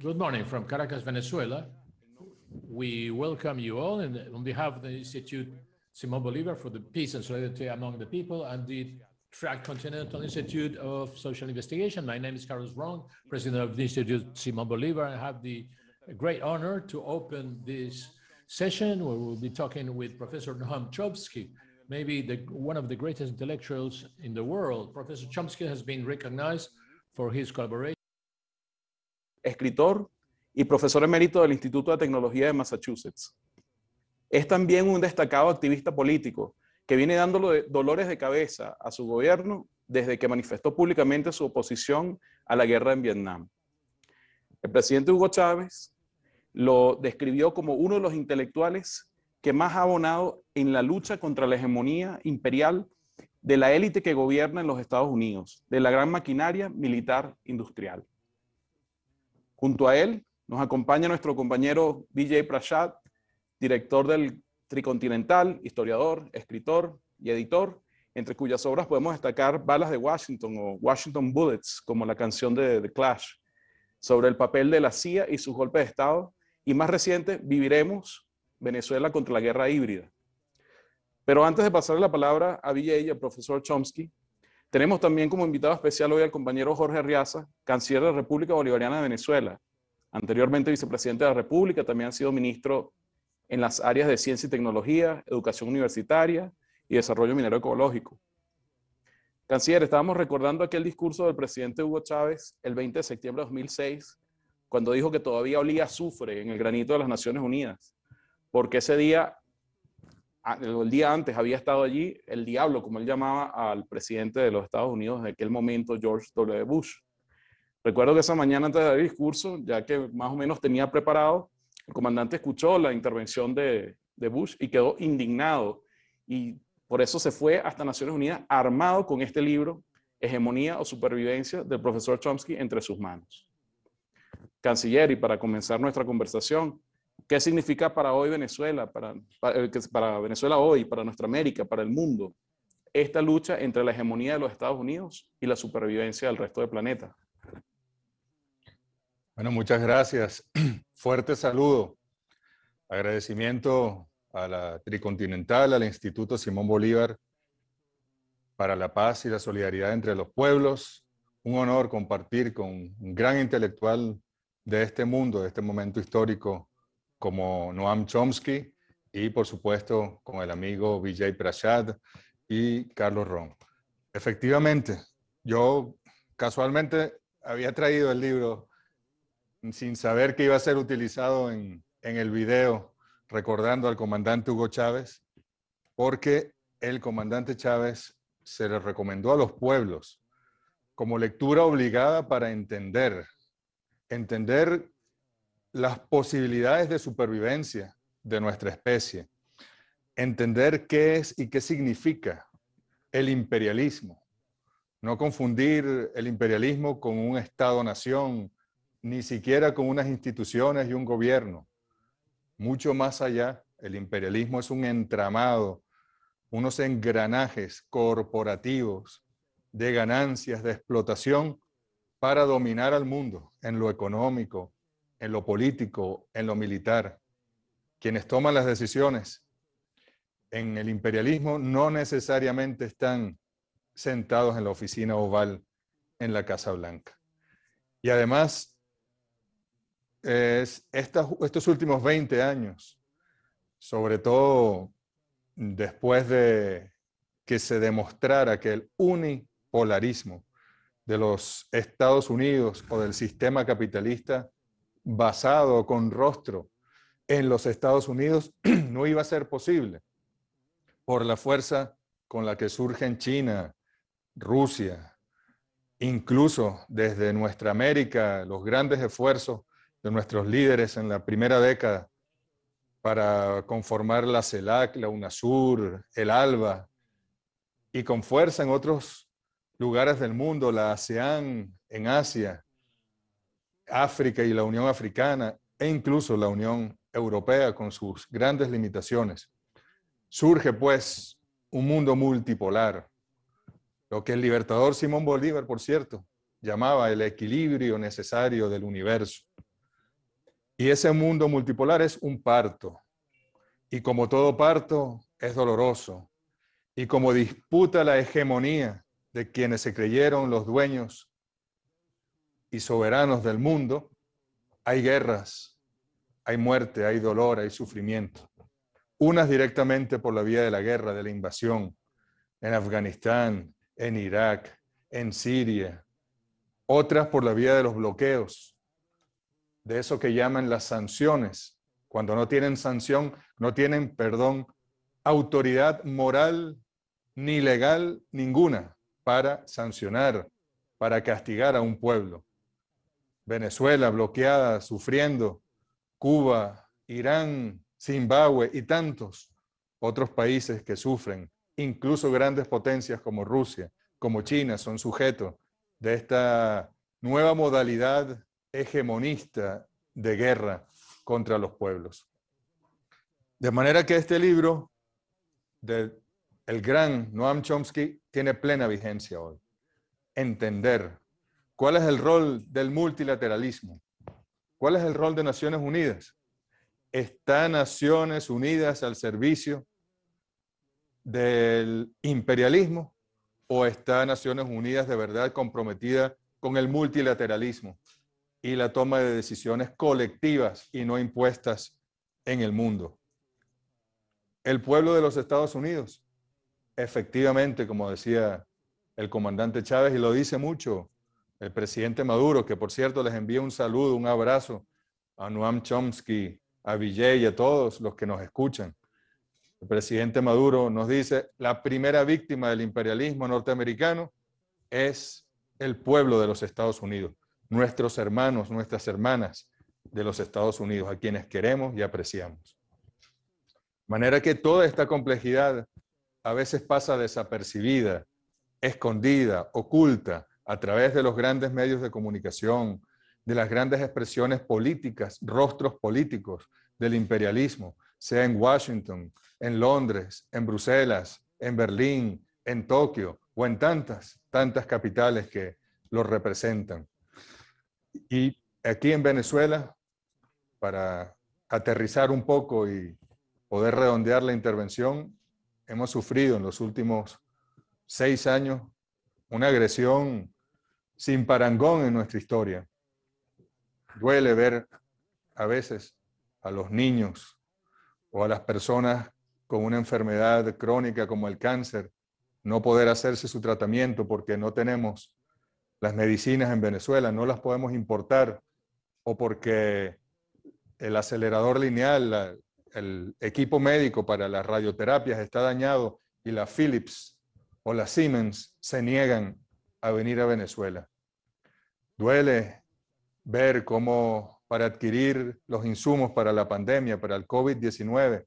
Good morning from Caracas, Venezuela. We welcome you all and on behalf of the Institute Simon Bolivar for the Peace and Solidarity Among the People and the Continental Institute of Social Investigation. My name is Carlos Wrong, president of the Institute Simon Bolivar. I have the great honor to open this session where we'll be talking with Professor Noam Chomsky, maybe the, one of the greatest intellectuals in the world. Professor Chomsky has been recognized for his collaboration escritor y profesor emérito del Instituto de Tecnología de Massachusetts. Es también un destacado activista político que viene dándole dolores de cabeza a su gobierno desde que manifestó públicamente su oposición a la guerra en Vietnam. El presidente Hugo Chávez lo describió como uno de los intelectuales que más ha abonado en la lucha contra la hegemonía imperial de la élite que gobierna en los Estados Unidos, de la gran maquinaria militar industrial. Junto a él nos acompaña nuestro compañero Vijay Prashad, director del Tricontinental, historiador, escritor y editor, entre cuyas obras podemos destacar Balas de Washington o Washington Bullets, como la canción de The Clash, sobre el papel de la CIA y sus golpes de Estado, y más reciente, Viviremos Venezuela contra la guerra híbrida. Pero antes de pasarle la palabra a Vijay y al profesor Chomsky, tenemos también como invitado especial hoy al compañero Jorge Riaza, canciller de la República Bolivariana de Venezuela, anteriormente vicepresidente de la República, también ha sido ministro en las áreas de ciencia y tecnología, educación universitaria y desarrollo minero ecológico. Canciller, estábamos recordando aquel discurso del presidente Hugo Chávez el 20 de septiembre de 2006, cuando dijo que todavía olía azufre en el granito de las Naciones Unidas, porque ese día el día antes había estado allí el diablo, como él llamaba al presidente de los Estados Unidos de aquel momento, George W. Bush. Recuerdo que esa mañana antes del discurso, ya que más o menos tenía preparado, el comandante escuchó la intervención de, de Bush y quedó indignado. Y por eso se fue hasta Naciones Unidas armado con este libro, Hegemonía o Supervivencia, del profesor Chomsky entre sus manos. Canciller, y para comenzar nuestra conversación, ¿Qué significa para hoy Venezuela, para, eh, para, Venezuela hoy, para nuestra América, para el mundo? Esta lucha entre la hegemonía de los Estados Unidos y la supervivencia del resto del planeta. Bueno, muchas gracias. Fuerte saludo. Agradecimiento a la Tricontinental, al Instituto Simón Bolívar para la Paz y la Solidaridad entre los Pueblos. Un honor compartir con un gran intelectual de este mundo, de este momento histórico como Noam Chomsky y por supuesto con el amigo Vijay Prashad y Carlos Ron. Efectivamente, yo casualmente había traído el libro sin saber que iba a ser utilizado en, en el video recordando al comandante Hugo Chávez, porque el comandante Chávez se le recomendó a los pueblos como lectura obligada para entender, entender las posibilidades de supervivencia de nuestra especie, entender qué es y qué significa el imperialismo, no confundir el imperialismo con un Estado-nación, ni siquiera con unas instituciones y un gobierno. Mucho más allá, el imperialismo es un entramado, unos engranajes corporativos de ganancias, de explotación para dominar al mundo en lo económico, en lo político, en lo militar. Quienes toman las decisiones en el imperialismo no necesariamente están sentados en la oficina oval en la Casa Blanca. Y además, es estos últimos 20 años, sobre todo después de que se demostrara que el unipolarismo de los Estados Unidos o del sistema capitalista basado con rostro en los Estados Unidos no iba a ser posible por la fuerza con la que surgen China, Rusia, incluso desde nuestra América, los grandes esfuerzos de nuestros líderes en la primera década para conformar la CELAC, la UNASUR, el ALBA, y con fuerza en otros lugares del mundo, la ASEAN en Asia, África y la Unión Africana e incluso la Unión Europea con sus grandes limitaciones. Surge pues un mundo multipolar, lo que el libertador Simón Bolívar, por cierto, llamaba el equilibrio necesario del universo. Y ese mundo multipolar es un parto. Y como todo parto, es doloroso. Y como disputa la hegemonía de quienes se creyeron los dueños y soberanos del mundo, hay guerras, hay muerte, hay dolor, hay sufrimiento. Unas directamente por la vía de la guerra, de la invasión, en Afganistán, en Irak, en Siria. Otras por la vía de los bloqueos, de eso que llaman las sanciones. Cuando no tienen sanción, no tienen, perdón, autoridad moral ni legal ninguna para sancionar, para castigar a un pueblo. Venezuela bloqueada, sufriendo, Cuba, Irán, Zimbabue y tantos otros países que sufren, incluso grandes potencias como Rusia, como China, son sujetos de esta nueva modalidad hegemonista de guerra contra los pueblos. De manera que este libro del gran Noam Chomsky tiene plena vigencia hoy. Entender ¿Cuál es el rol del multilateralismo? ¿Cuál es el rol de Naciones Unidas? ¿Está Naciones Unidas al servicio del imperialismo o está Naciones Unidas de verdad comprometida con el multilateralismo y la toma de decisiones colectivas y no impuestas en el mundo? El pueblo de los Estados Unidos, efectivamente, como decía el comandante Chávez, y lo dice mucho el presidente Maduro, que por cierto les envía un saludo, un abrazo a Noam Chomsky, a Vijay y a todos los que nos escuchan. El presidente Maduro nos dice, la primera víctima del imperialismo norteamericano es el pueblo de los Estados Unidos, nuestros hermanos, nuestras hermanas de los Estados Unidos, a quienes queremos y apreciamos. De manera que toda esta complejidad a veces pasa desapercibida, escondida, oculta, a través de los grandes medios de comunicación, de las grandes expresiones políticas, rostros políticos del imperialismo, sea en Washington, en Londres, en Bruselas, en Berlín, en Tokio o en tantas, tantas capitales que lo representan. Y aquí en Venezuela, para aterrizar un poco y poder redondear la intervención, hemos sufrido en los últimos seis años una agresión sin parangón en nuestra historia. Duele ver a veces a los niños o a las personas con una enfermedad crónica como el cáncer no poder hacerse su tratamiento porque no tenemos las medicinas en Venezuela, no las podemos importar o porque el acelerador lineal, el equipo médico para las radioterapias está dañado y la Philips o la Siemens se niegan a venir a Venezuela. Duele ver cómo para adquirir los insumos para la pandemia, para el COVID-19,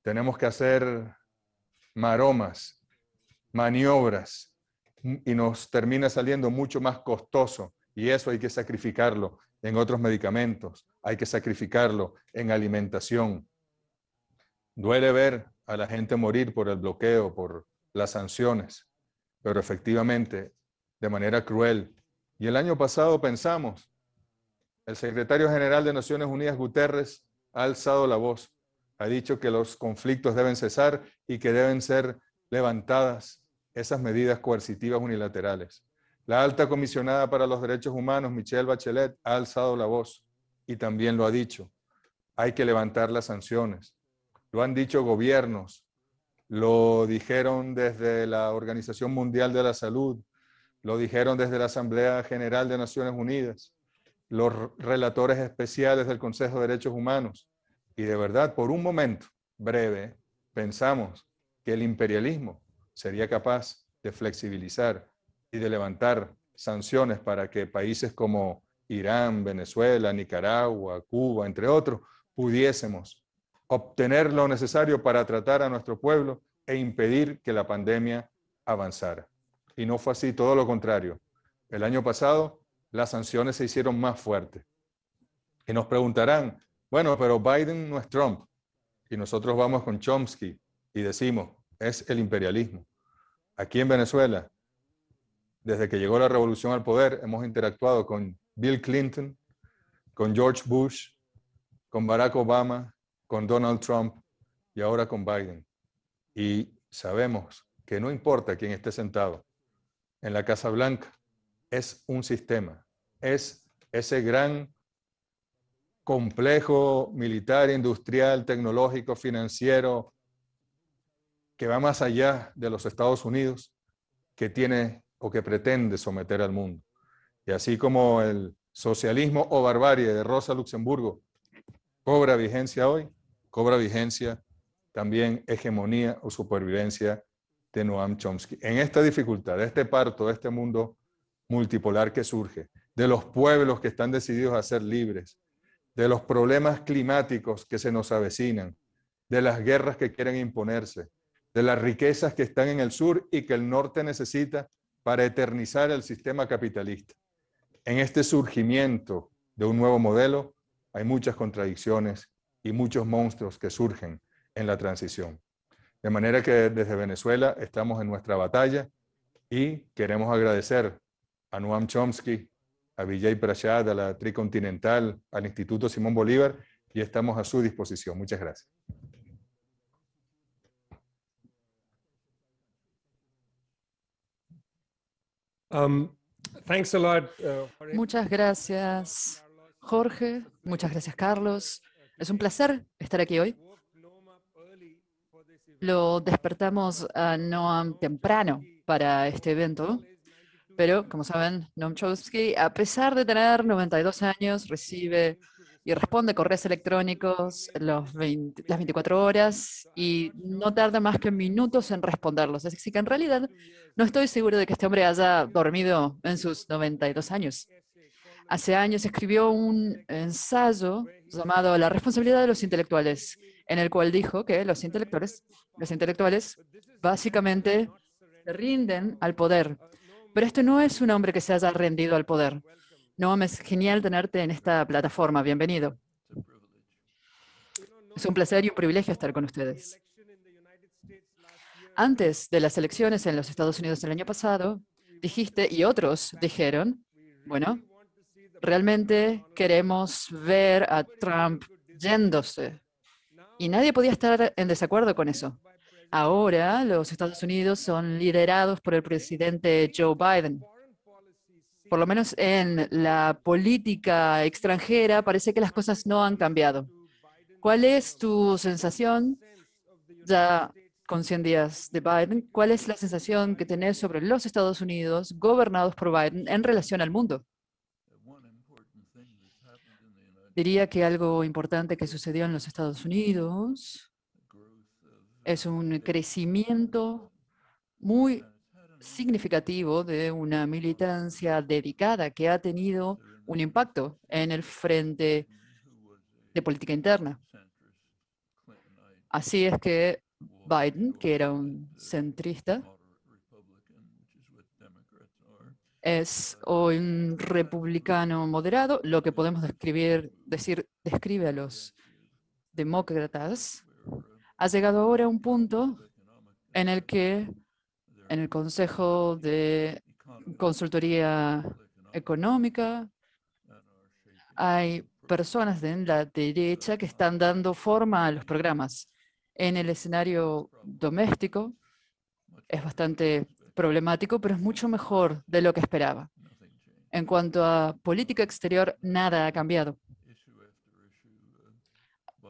tenemos que hacer maromas, maniobras, mm, y nos termina saliendo mucho más costoso. Y eso hay que sacrificarlo en otros medicamentos, hay que sacrificarlo en alimentación. Duele ver a la gente morir por el bloqueo, por las sanciones, pero efectivamente, de manera cruel, y el año pasado pensamos, el secretario general de Naciones Unidas, Guterres, ha alzado la voz, ha dicho que los conflictos deben cesar y que deben ser levantadas esas medidas coercitivas unilaterales. La alta comisionada para los derechos humanos, Michelle Bachelet, ha alzado la voz y también lo ha dicho. Hay que levantar las sanciones. Lo han dicho gobiernos, lo dijeron desde la Organización Mundial de la Salud, lo dijeron desde la Asamblea General de Naciones Unidas, los relatores especiales del Consejo de Derechos Humanos. Y de verdad, por un momento breve, pensamos que el imperialismo sería capaz de flexibilizar y de levantar sanciones para que países como Irán, Venezuela, Nicaragua, Cuba, entre otros, pudiésemos obtener lo necesario para tratar a nuestro pueblo e impedir que la pandemia avanzara y no fue así, todo lo contrario. El año pasado las sanciones se hicieron más fuertes. Y nos preguntarán, bueno, pero Biden no es Trump. Y nosotros vamos con Chomsky y decimos, es el imperialismo. Aquí en Venezuela, desde que llegó la revolución al poder, hemos interactuado con Bill Clinton, con George Bush, con Barack Obama, con Donald Trump y ahora con Biden. Y sabemos que no importa quién esté sentado, en la Casa Blanca. Es un sistema, es ese gran complejo militar, industrial, tecnológico, financiero, que va más allá de los Estados Unidos, que tiene o que pretende someter al mundo. Y así como el socialismo o barbarie de Rosa Luxemburgo cobra vigencia hoy, cobra vigencia también hegemonía o supervivencia de Noam Chomsky. En esta dificultad, este parto, de este mundo multipolar que surge, de los pueblos que están decididos a ser libres, de los problemas climáticos que se nos avecinan, de las guerras que quieren imponerse, de las riquezas que están en el sur y que el norte necesita para eternizar el sistema capitalista. En este surgimiento de un nuevo modelo hay muchas contradicciones y muchos monstruos que surgen en la transición. De manera que desde Venezuela estamos en nuestra batalla y queremos agradecer a Noam Chomsky, a Vijay Prashad, a la Tricontinental, al Instituto Simón Bolívar y estamos a su disposición. Muchas gracias. Um, uh, muchas gracias, Jorge. Muchas gracias, Carlos. Es un placer estar aquí hoy. Lo despertamos a ah, Noam temprano para este evento, pero como saben, Noam Chomsky, a pesar de tener 92 años, recibe y responde correos electrónicos las 24 horas y no tarda más que minutos en responderlos. Así que en realidad no estoy seguro de que este hombre haya dormido en sus 92 años. Hace años escribió un ensayo llamado La responsabilidad de los intelectuales, en el cual dijo que los intelectuales, los intelectuales básicamente se rinden al poder. Pero este no es un hombre que se haya rendido al poder. No es genial tenerte en esta plataforma. Bienvenido. Es un placer y un privilegio estar con ustedes. Antes de las elecciones en los Estados Unidos el año pasado, dijiste, y otros dijeron, bueno, realmente queremos ver a Trump yéndose y nadie podía estar en desacuerdo con eso. Ahora los Estados Unidos son liderados por el presidente Joe Biden. Por lo menos en la política extranjera parece que las cosas no han cambiado. ¿Cuál es tu sensación ya con 100 días de Biden? ¿Cuál es la sensación que tenés sobre los Estados Unidos gobernados por Biden en relación al mundo? Diría que algo importante que sucedió en los Estados Unidos es un crecimiento muy significativo de una militancia dedicada que ha tenido un impacto en el frente de política interna. Así es que Biden, que era un centrista, es hoy un republicano moderado, lo que podemos describir, decir, describe a los demócratas, ha llegado ahora a un punto en el que en el Consejo de Consultoría Económica hay personas de la derecha que están dando forma a los programas. En el escenario doméstico es bastante problemático, pero es mucho mejor de lo que esperaba. En cuanto a política exterior, nada ha cambiado.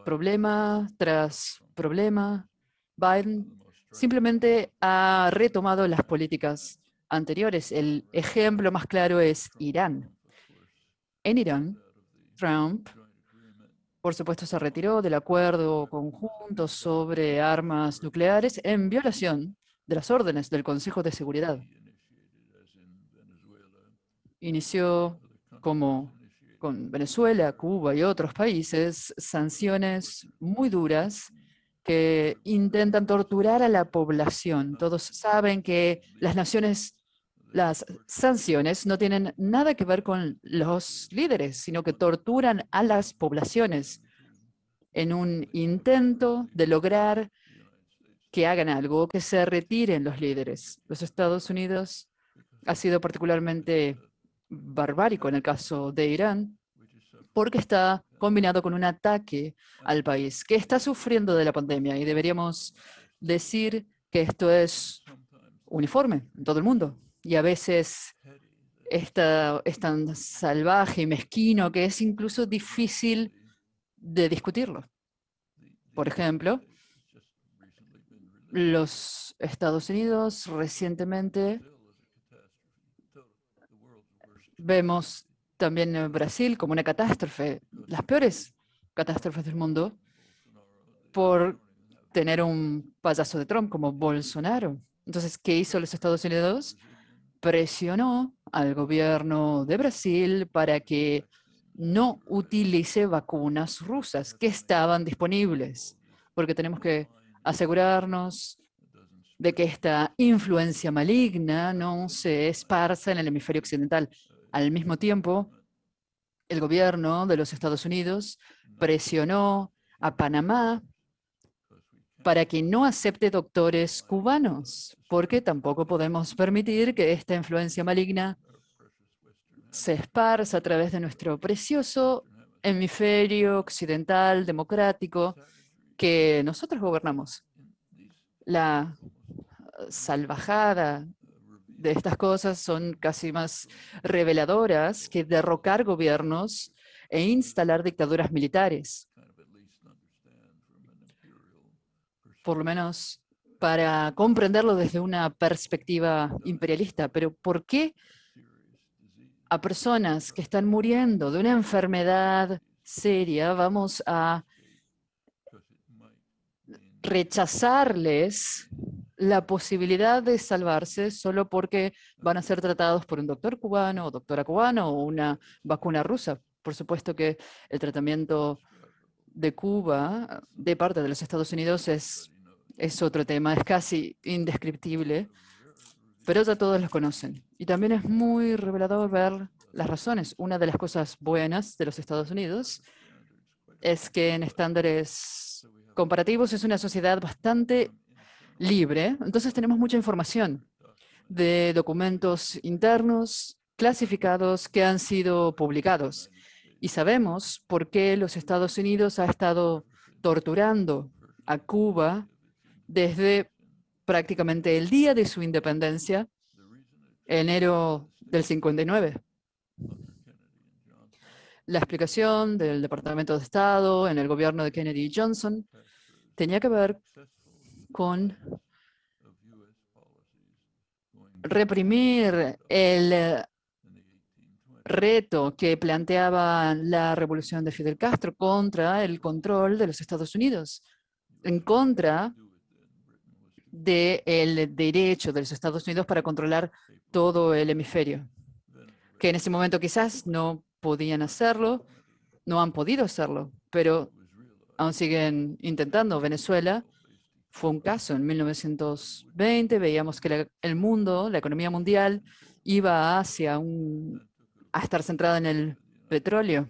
Problema tras problema, Biden simplemente ha retomado las políticas anteriores. El ejemplo más claro es Irán. En Irán, Trump, por supuesto, se retiró del acuerdo conjunto sobre armas nucleares en violación de las órdenes del Consejo de Seguridad. Inició como con Venezuela, Cuba y otros países sanciones muy duras que intentan torturar a la población. Todos saben que las naciones las sanciones no tienen nada que ver con los líderes, sino que torturan a las poblaciones en un intento de lograr que hagan algo, que se retiren los líderes. Los Estados Unidos ha sido particularmente barbárico en el caso de Irán, porque está combinado con un ataque al país que está sufriendo de la pandemia y deberíamos decir que esto es uniforme en todo el mundo y a veces esta, es tan salvaje y mezquino que es incluso difícil de discutirlo. Por ejemplo, los Estados Unidos recientemente. Vemos también en Brasil como una catástrofe, las peores catástrofes del mundo, por tener un payaso de Trump como Bolsonaro. Entonces, ¿qué hizo los Estados Unidos? Presionó al gobierno de Brasil para que no utilice vacunas rusas que estaban disponibles, porque tenemos que asegurarnos de que esta influencia maligna no se esparza en el hemisferio occidental. Al mismo tiempo, el gobierno de los Estados Unidos presionó a Panamá para que no acepte doctores cubanos, porque tampoco podemos permitir que esta influencia maligna se esparza a través de nuestro precioso hemisferio occidental democrático que nosotros gobernamos. La eh, salvajada de estas cosas son casi más reveladoras que derrocar gobiernos e instalar dictaduras militares. Por lo menos para comprenderlo desde una perspectiva imperialista. Pero ¿por qué a personas que están muriendo de una enfermedad seria vamos a rechazarles la posibilidad de salvarse solo porque van a ser tratados por un doctor cubano o doctora cubana o una vacuna rusa. Por supuesto que el tratamiento de Cuba de parte de los Estados Unidos es, otro tema, es casi indescriptible, pero ya todos los conocen. Y también es muy revelador ver las razones. Una de las cosas buenas de los Estados Unidos es que en estándares comparativos es una sociedad bastante libre, entonces tenemos mucha información de documentos internos clasificados que han sido publicados. Y sabemos por qué los Estados Unidos ha estado torturando a Cuba desde prácticamente el día de su independencia, enero del 59. La explicación del Departamento de Estado en el gobierno de Kennedy Johnson tenía que ver con reprimir el eh, reto que planteaba la revolución de Fidel Castro contra el control de los Estados Unidos, en contra del el derecho de los Estados Unidos para controlar todo el hemisferio, que en ese momento quizás no podían hacerlo, no han podido hacerlo, pero aún siguen intentando. Venezuela fue un caso. En 1920 veíamos que el mundo, la economía mundial, iba hacia un, a estar centrada en el petróleo.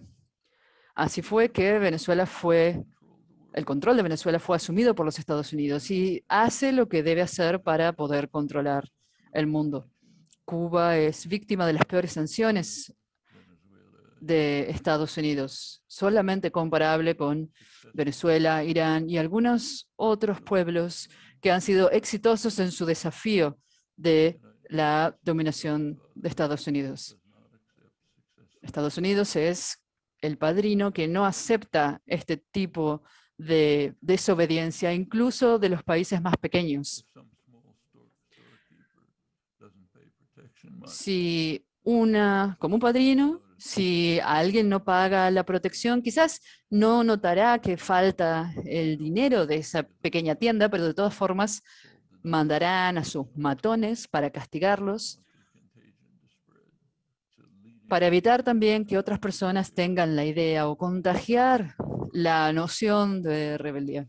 Así fue que Venezuela fue, el control de Venezuela fue asumido por los Estados Unidos y hace lo que debe hacer para poder controlar el mundo. Cuba es víctima de las peores sanciones de Estados Unidos, solamente comparable con Venezuela, Irán y algunos otros pueblos que han sido exitosos en su desafío de la dominación de Estados Unidos. Estados Unidos es el padrino que no acepta este tipo de desobediencia, incluso de los países más pequeños. Si una, como un padrino, si alguien no paga la protección, quizás no notará que falta el dinero de esa pequeña tienda, pero de todas formas mandarán a sus matones para castigarlos, para evitar también que otras personas tengan la idea o contagiar la noción de rebeldía.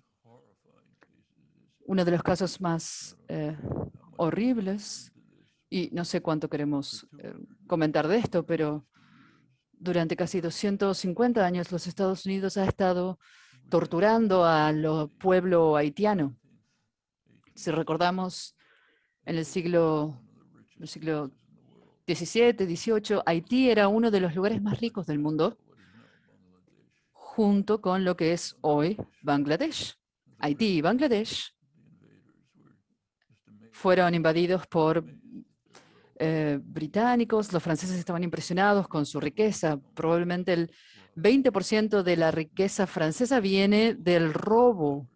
Uno de los casos más eh, horribles, y no sé cuánto queremos eh, comentar de esto, pero durante casi 250 años los Estados Unidos ha estado torturando al pueblo haitiano. Si recordamos, en el siglo, el siglo XVII, XVIII, Haití era uno de los lugares más ricos del mundo, junto con lo que es hoy Bangladesh. Haití y Bangladesh fueron invadidos por eh, británicos. Los franceses estaban impresionados con su riqueza. Probablemente el 20% de la riqueza francesa viene del robo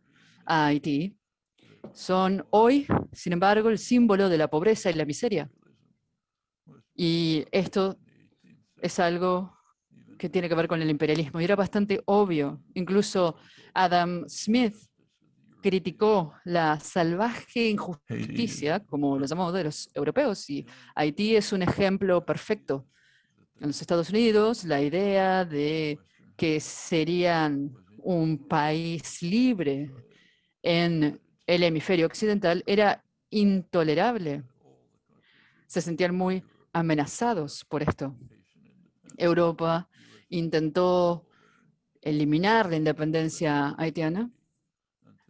a Haití. Son hoy, sin embargo, el símbolo de la pobreza y la miseria. Y esto es algo que tiene que ver con el imperialismo. Y era bastante obvio. Incluso Adam Smith criticó la salvaje injusticia, como lo llamamos de los europeos, y Haití es un ejemplo perfecto. En los Estados Unidos, la idea de que serían un país libre en el hemisferio occidental era intolerable. Se sentían muy amenazados por esto. Europa intentó eliminar la independencia haitiana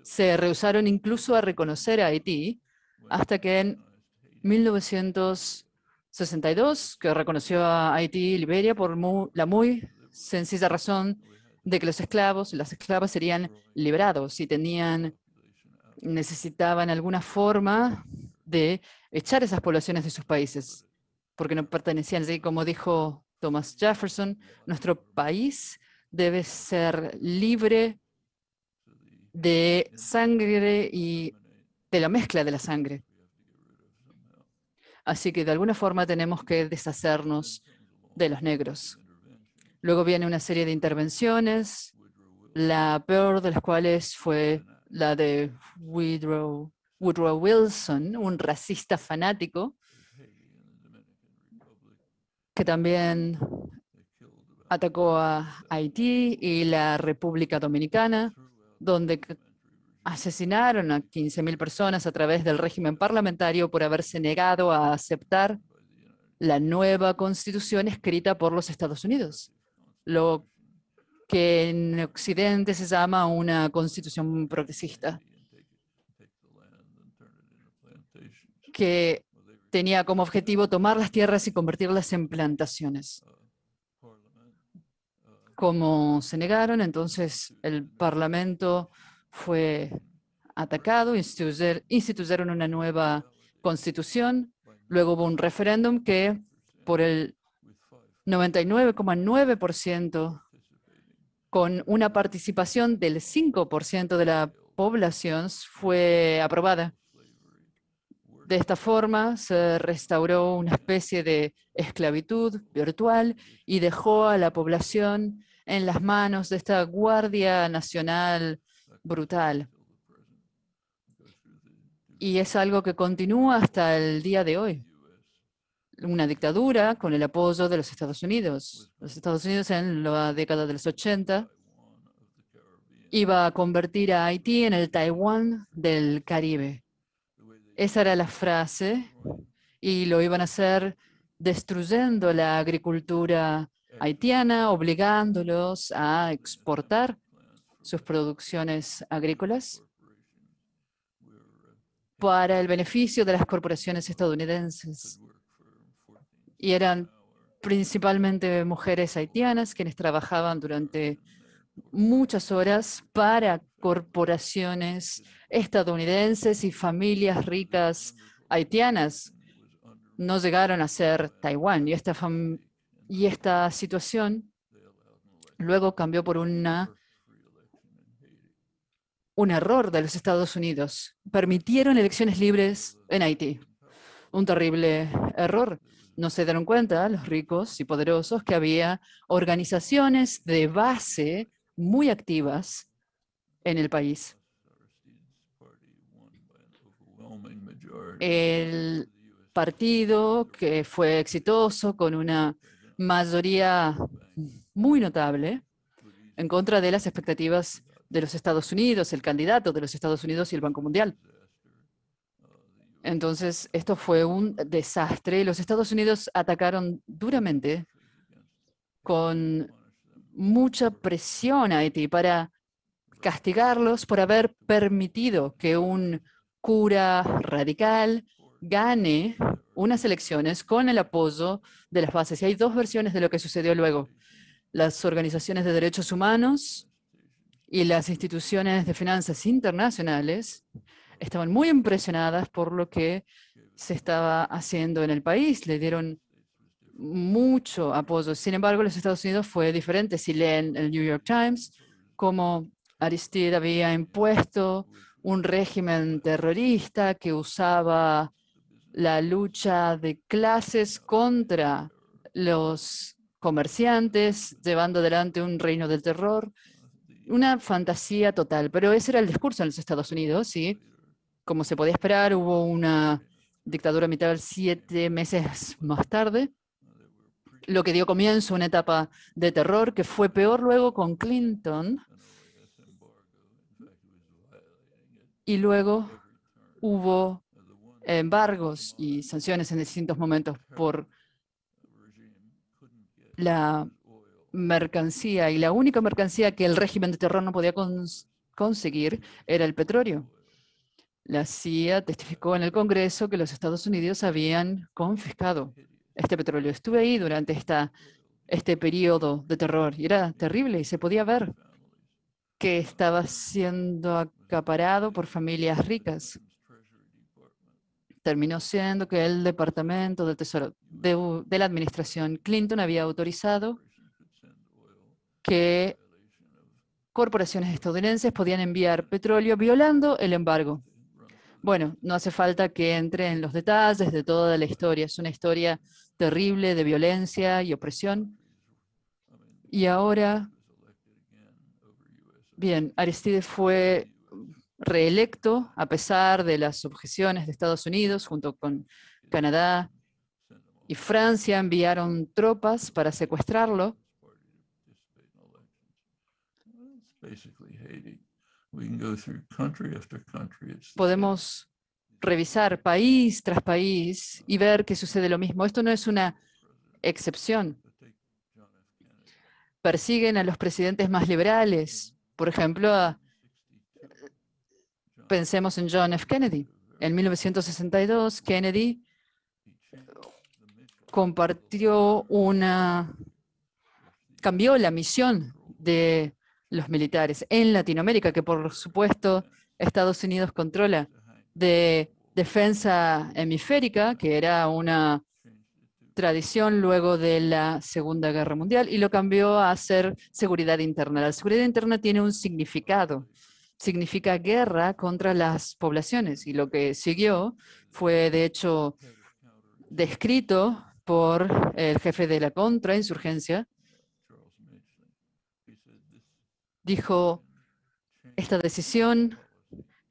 se rehusaron incluso a reconocer a Haití e hasta que en 1962, que reconoció a Haití e y Liberia por la muy sencilla razón de que los esclavos, las esclavas serían liberados y tenían, necesitaban alguna forma de echar esas poblaciones de sus países, porque no pertenecían allí, como dijo Thomas Jefferson, nuestro país debe ser libre de sangre y de la mezcla de la sangre. Así que de alguna forma tenemos que deshacernos de los negros. Luego viene una serie de intervenciones, la peor de las cuales fue la de Woodrow, Wilson, un racista fanático, que también atacó a Haití y la República Dominicana donde asesinaron a 15.000 personas a través del régimen parlamentario por haberse negado a aceptar la nueva constitución escrita por los Estados Unidos, lo que en Occidente se llama una constitución progresista, que tenía como objetivo tomar las tierras y convertirlas en plantaciones como se negaron, entonces el Parlamento fue atacado, instituyeron una nueva constitución, luego hubo un referéndum que por el 99,9% con una participación del 5% de la población fue aprobada. De esta forma se restauró una especie de esclavitud virtual y dejó a la población en las manos de esta Guardia Nacional brutal. Y es algo que continúa hasta el día de hoy. Una dictadura con el apoyo de los Estados Unidos. Los Estados Unidos en la década de los 80 iba a convertir a Haití en el Taiwán del Caribe. Esa era la frase y lo iban a hacer destruyendo la agricultura haitiana, obligándolos a exportar sus producciones agrícolas para el beneficio de las corporaciones estadounidenses. Y eran principalmente mujeres haitianas quienes trabajaban durante muchas horas para corporaciones estadounidenses y familias ricas haitianas no llegaron a ser Taiwán. Y esta, y esta situación luego cambió por una, un error de los Estados Unidos. Permitieron elecciones libres en Haití. Un terrible error. No se dieron cuenta los ricos y poderosos que había organizaciones de base muy activas en el país. El partido que fue exitoso con una mayoría muy notable en contra de las expectativas de los Estados Unidos, el candidato de los Estados Unidos y el Banco Mundial. Entonces, esto fue un desastre. Los Estados Unidos atacaron duramente con mucha presión a Haití para castigarlos por haber permitido que un cura radical gane unas elecciones con el apoyo de las bases. Y hay dos versiones de lo que sucedió luego. Las organizaciones de derechos humanos y las instituciones de finanzas internacionales estaban muy impresionadas por lo que se estaba haciendo en el país. Le dieron mucho apoyo. Sin embargo, los Estados Unidos fue diferente. Si leen el New York Times, como Aristide había impuesto un régimen terrorista que usaba la lucha de clases contra los comerciantes, llevando adelante un reino del terror. Una fantasía total, pero ese era el discurso en los Estados Unidos y, como se podía esperar, hubo una dictadura militar siete meses más tarde, lo que dio comienzo a una etapa de terror que fue peor luego con Clinton, y luego hubo embargos y sanciones en distintos momentos por la mercancía y la única mercancía que el régimen de terror no podía conseguir era el petróleo. La CIA testificó en el Congreso que los Estados Unidos habían confiscado este petróleo. Estuve ahí durante esta, este periodo de terror y era terrible y se podía ver que estaba siendo acaparado por familias ricas. Terminó siendo que el Departamento del Tesoro de, la Administración Clinton había autorizado que corporaciones estadounidenses podían enviar petróleo violando el embargo. Bueno, no hace falta que entre en los detalles de toda la historia. Es una historia terrible de violencia y opresión. Y ahora Bien, Aristides fue reelecto a pesar de las objeciones de Estados Unidos junto con Canadá y Francia enviaron tropas para secuestrarlo. Podemos revisar país tras país y ver que sucede lo mismo. Esto no es una excepción. Persiguen a los presidentes más liberales, por ejemplo, pensemos en John F. Kennedy. En 1962, Kennedy compartió una, cambió la misión de los militares en Latinoamérica, que por supuesto Estados Unidos controla, de defensa hemisférica, que era una tradición luego de la Segunda Guerra Mundial y lo cambió a ser seguridad interna. La seguridad interna tiene un significado. Significa guerra contra las poblaciones y lo que siguió fue de hecho descrito por el jefe de la contrainsurgencia. Dijo, esta decisión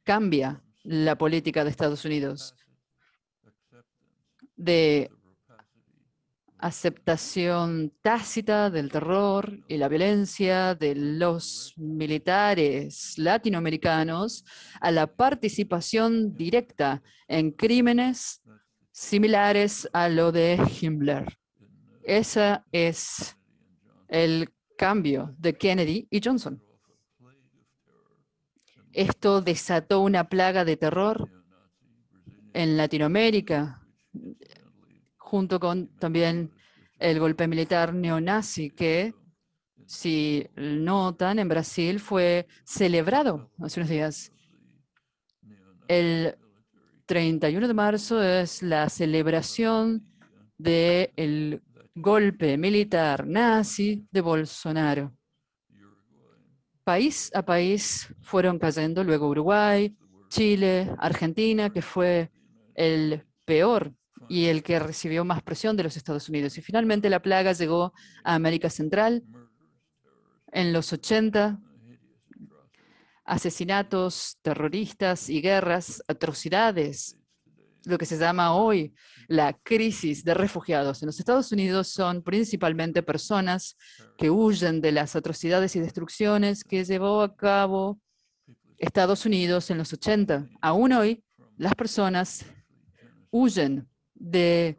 cambia la política de Estados Unidos de aceptación tácita del terror y la violencia de los militares latinoamericanos a la participación directa en crímenes similares a lo de Himmler. Ese es el cambio de Kennedy y Johnson. Esto desató una plaga de terror en Latinoamérica, junto con también el golpe militar neonazi que, si notan, en Brasil fue celebrado hace unos días. El 31 de marzo es la celebración del golpe militar nazi de Bolsonaro. País a país fueron cayendo luego Uruguay, Chile, Argentina, que fue el peor y el que recibió más presión de los Estados Unidos. Y finalmente la plaga llegó a América Central en los 80, asesinatos terroristas y guerras, atrocidades, lo que se llama hoy la crisis de refugiados. En los Estados Unidos son principalmente personas que huyen de las atrocidades y destrucciones que llevó a cabo Estados Unidos en los 80. Aún hoy, las personas huyen de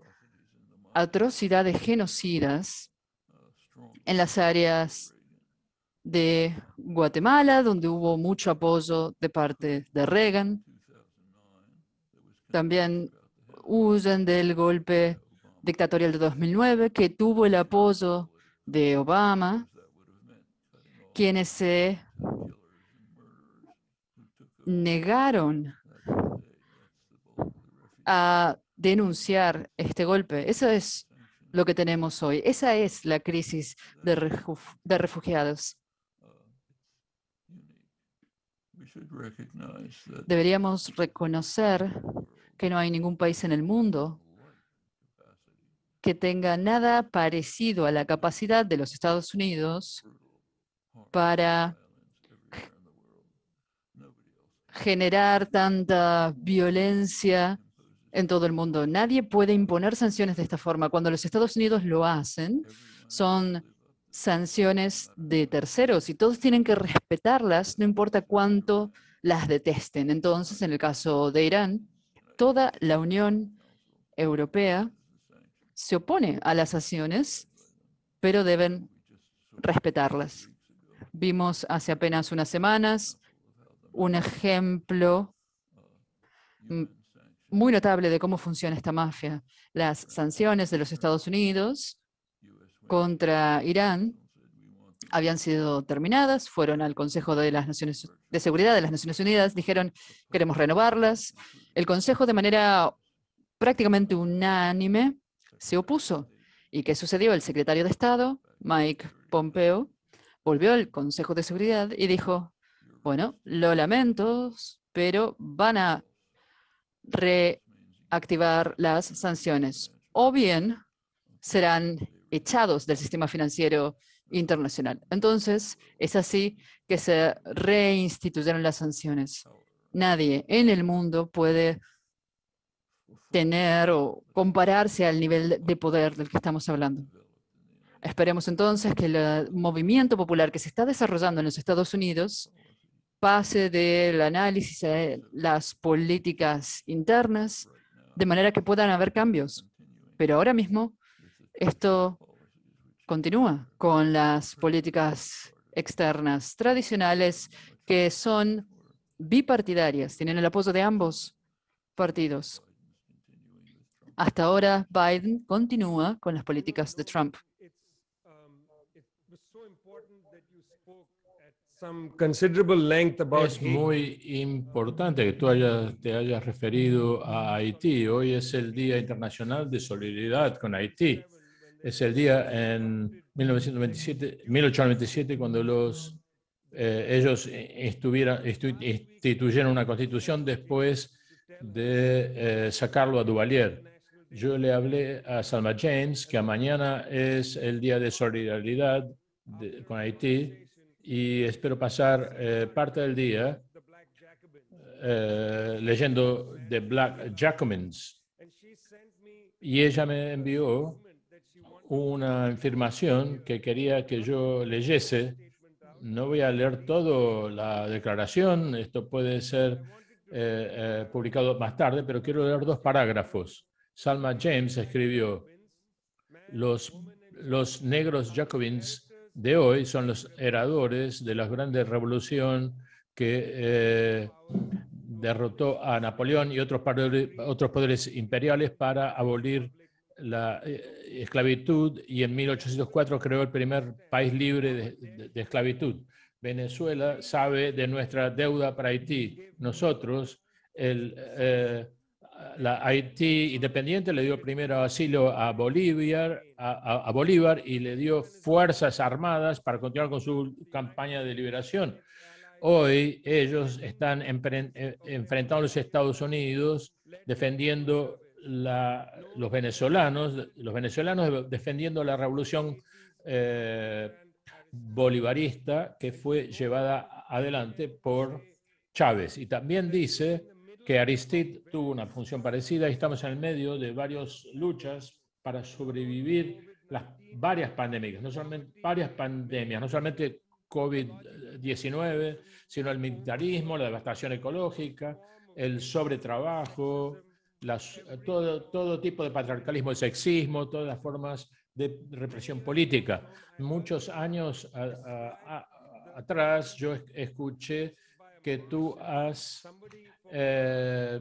atrocidades genocidas en las áreas de Guatemala, donde hubo mucho apoyo de parte de Reagan. También huyen del golpe dictatorial de 2009, que tuvo el apoyo de Obama, quienes se negaron a denunciar este golpe. Eso es lo que tenemos hoy. Esa es la crisis de, refugiados. Deberíamos reconocer que no hay ningún país en el mundo que tenga nada parecido a la capacidad de los Estados Unidos para generar tanta violencia en todo el mundo. Nadie puede imponer sanciones de esta forma. Cuando los Estados Unidos lo hacen, son sanciones de terceros y todos tienen que respetarlas, no importa cuánto las detesten. Entonces, en el caso de Irán, toda la Unión Europea se opone a las sanciones, pero deben respetarlas. Vimos hace apenas unas semanas un ejemplo muy notable de cómo funciona esta mafia. Las sanciones de los Estados Unidos contra Irán habían sido terminadas, fueron al Consejo de las Naciones de Seguridad de las Naciones Unidas, dijeron queremos renovarlas. El Consejo de manera prácticamente unánime se opuso. ¿Y qué sucedió? El secretario de Estado, Mike Pompeo, volvió al Consejo de Seguridad y dijo, bueno, lo lamento, pero van a reactivar las sanciones o bien serán echados del sistema financiero internacional. Entonces, es así que se reinstituyeron las sanciones. Nadie en el mundo puede tener o compararse al nivel de poder del que estamos hablando. Esperemos entonces que el movimiento popular que se está desarrollando en los Estados Unidos pase del análisis a las políticas internas, de manera que puedan haber cambios. Pero ahora mismo esto continúa con las políticas externas tradicionales que son bipartidarias, tienen el apoyo de ambos partidos. Hasta ahora, Biden continúa con las políticas de Trump. es muy importante que tú hayas, te hayas referido a Haití. Hoy es el Día Internacional de Solidaridad con Haití. Es el día en 1927, 1897 cuando los, eh, ellos instituyeron una constitución después de eh, sacarlo a Duvalier. Yo le hablé a Salma James que mañana es el día de solidaridad con Haití y espero pasar eh, parte del día eh, leyendo The Black Jacobins. Y ella me envió una afirmación que quería que yo leyese. No voy a leer toda la declaración, esto puede ser eh, publicado más tarde, pero quiero leer dos parágrafos. Salma James escribió, los, los negros jacobins de hoy son los heradores de la grandes revolución que eh, derrotó a Napoleón y otros poderes, imperiales para abolir la eh, esclavitud y en 1804 creó el primer país libre de, esclavitud. Venezuela sabe de nuestra deuda para Haití. Nosotros, el, eh, la Haití independiente le dio primero asilo a Bolívar, a, Bolívar y le dio fuerzas armadas para continuar con su campaña de liberación. Hoy ellos están eh, enfrentando a los Estados Unidos defendiendo los venezolanos, los venezolanos defendiendo la revolución eh, bolivarista que fue llevada adelante por Chávez. Y también dice que Aristide tuvo una función parecida y estamos en el medio de varias luchas para sobrevivir las varias pandemias, no solamente varias pandemias, no solamente COVID-19, sino el militarismo, la devastación ecológica, el sobretrabajo, todo, todo tipo de patriarcalismo y sexismo, todas las formas de represión política. Muchos años atrás yo escuché que tú has, eh,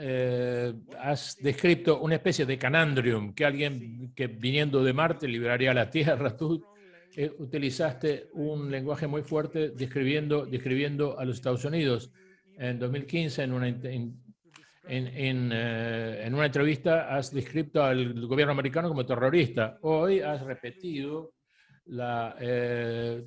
eh, has descrito una especie de canandrium, que alguien que viniendo de Marte liberaría la Tierra. Tú eh, utilizaste un lenguaje muy fuerte describiendo, describiendo a los Estados Unidos. En 2015, en una, en, en, en, en una entrevista, has descrito al gobierno americano como terrorista. Hoy has repetido la, eh,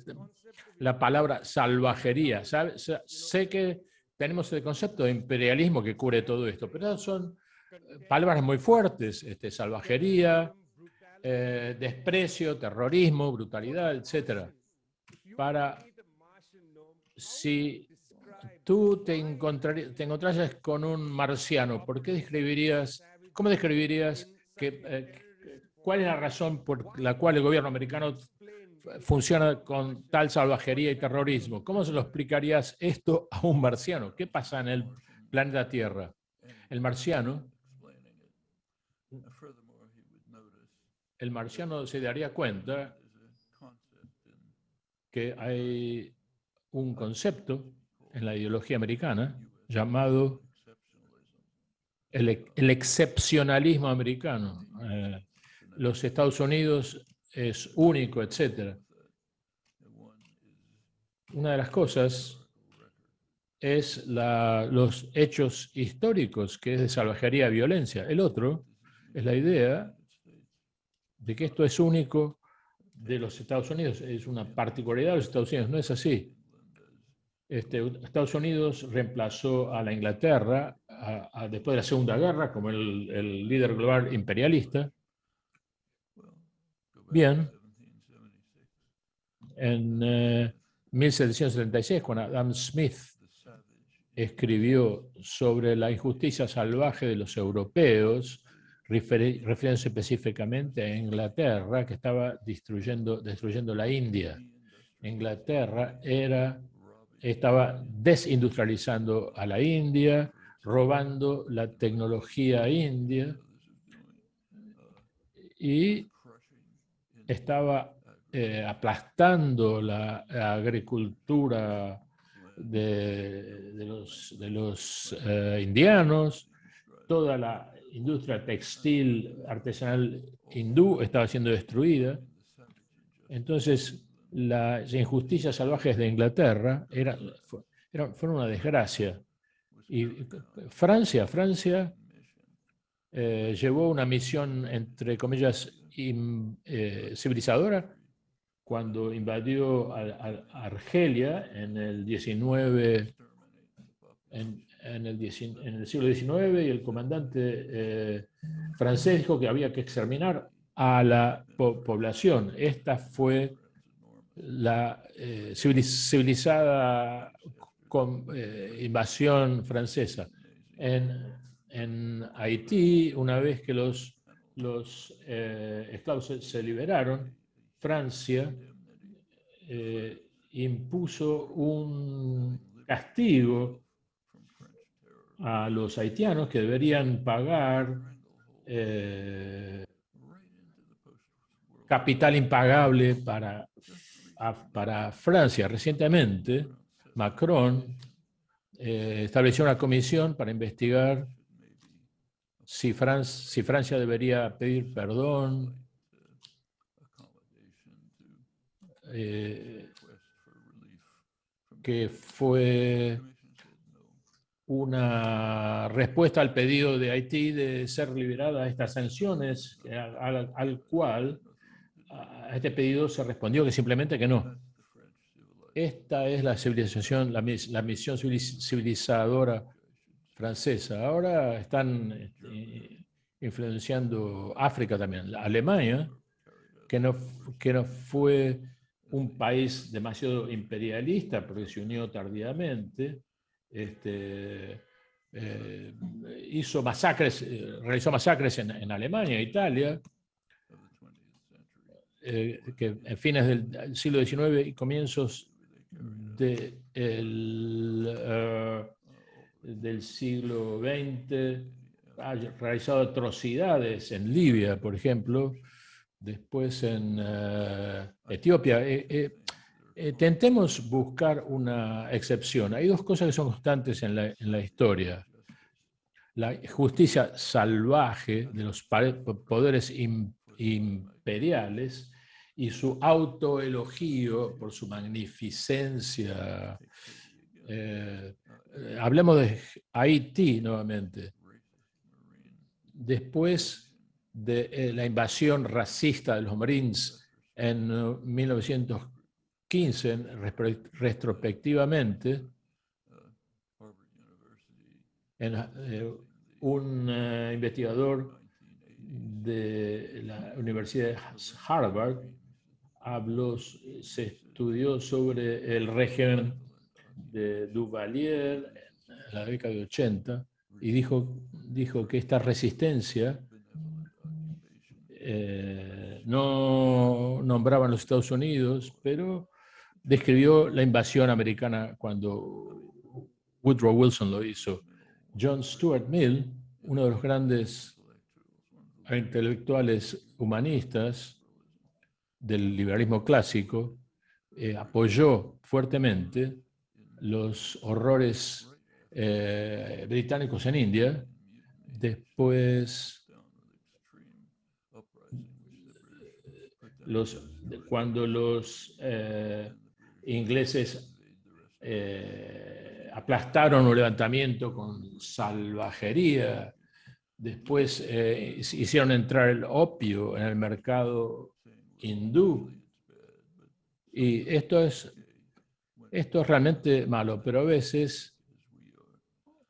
la palabra salvajería. sé que tenemos el concepto de imperialismo que cubre todo esto, pero son eh, palabras muy fuertes, este, salvajería, eh, desprecio, terrorismo, brutalidad, etc. Para si tú te, te con un marciano, ¿por qué describirías, cómo describirías que, cuál es la razón por la cual el gobierno americano funciona con tal salvajería y terrorismo. ¿Cómo se lo explicarías esto a un marciano? ¿Qué pasa en el planeta Tierra? El marciano, el marciano se daría cuenta que hay un concepto en la ideología americana llamado el, excepcionalismo americano. Eh, los Estados Unidos es único, etc. Una de las cosas es los hechos históricos, que es de salvajería y violencia. El otro es la idea de que esto es único de los Estados Unidos, es una particularidad de los Estados Unidos, no es así. Este, Estados Unidos reemplazó a la Inglaterra después de la Segunda Guerra como el líder global imperialista Bien. En eh, 1776, cuando Adam Smith escribió sobre la injusticia salvaje de los europeos, refiriéndose específicamente a Inglaterra, que estaba destruyendo, la India. Inglaterra era, estaba desindustrializando a la India, robando la tecnología India y estaba eh, aplastando la, agricultura de, los, eh, indianos, toda la industria textil artesanal hindú estaba siendo destruida. Entonces, las injusticias salvajes de Inglaterra fueron una desgracia. Y Francia, Francia eh, llevó una misión, entre comillas, eh, civilizadora cuando invadió Argelia en el 19, en, el, siglo XIX y el comandante eh, francés dijo que había que exterminar a la población. Esta fue la civilizada invasión francesa. En en Haití, una vez que los, los eh, esclavos se, liberaron, Francia eh, impuso un castigo a los haitianos que deberían pagar eh, capital impagable para, para Francia. Recientemente, Macron estableció una comisión para investigar si, Francia debería pedir perdón, eh, que fue una respuesta al pedido de Haití de ser liberada de estas sanciones, al, cual a este pedido se respondió que simplemente que no. Esta es la civilización, la, misión civilizadora francesa. Ahora están eh, influenciando África también, Alemania, que no, que no fue un país demasiado imperialista porque se unió tardíamente, este, eh, hizo masacres, eh, realizó masacres en, Alemania, Italia, que en fines del siglo XIX y comienzos del del siglo XX ha realizado atrocidades en Libia, por ejemplo, después en eh, Etiopía. Eh, eh, buscar una excepción. Hay dos cosas que son constantes en la, historia. La justicia salvaje de los poderes imperiales y su autoelogio por su magnificencia eh, hablemos de Haití nuevamente. Después de eh, la invasión racista de los Marines en 1915, eh, retrospectivamente, un investigador de la Universidad de Harvard se estudió sobre el régimen de Duvalier en la década de 80 y dijo, dijo que esta resistencia eh, no nombraban los Estados Unidos, pero describió la invasión americana cuando Woodrow Wilson lo hizo. John Stuart Mill, uno de los grandes intelectuales humanistas del liberalismo clásico, eh, apoyó fuertemente los horrores eh, británicos en India, después los, cuando los eh, ingleses eh, aplastaron un levantamiento con salvajería, después hicieron entrar el opio en el mercado hindú. Y esto es esto es realmente malo, pero a veces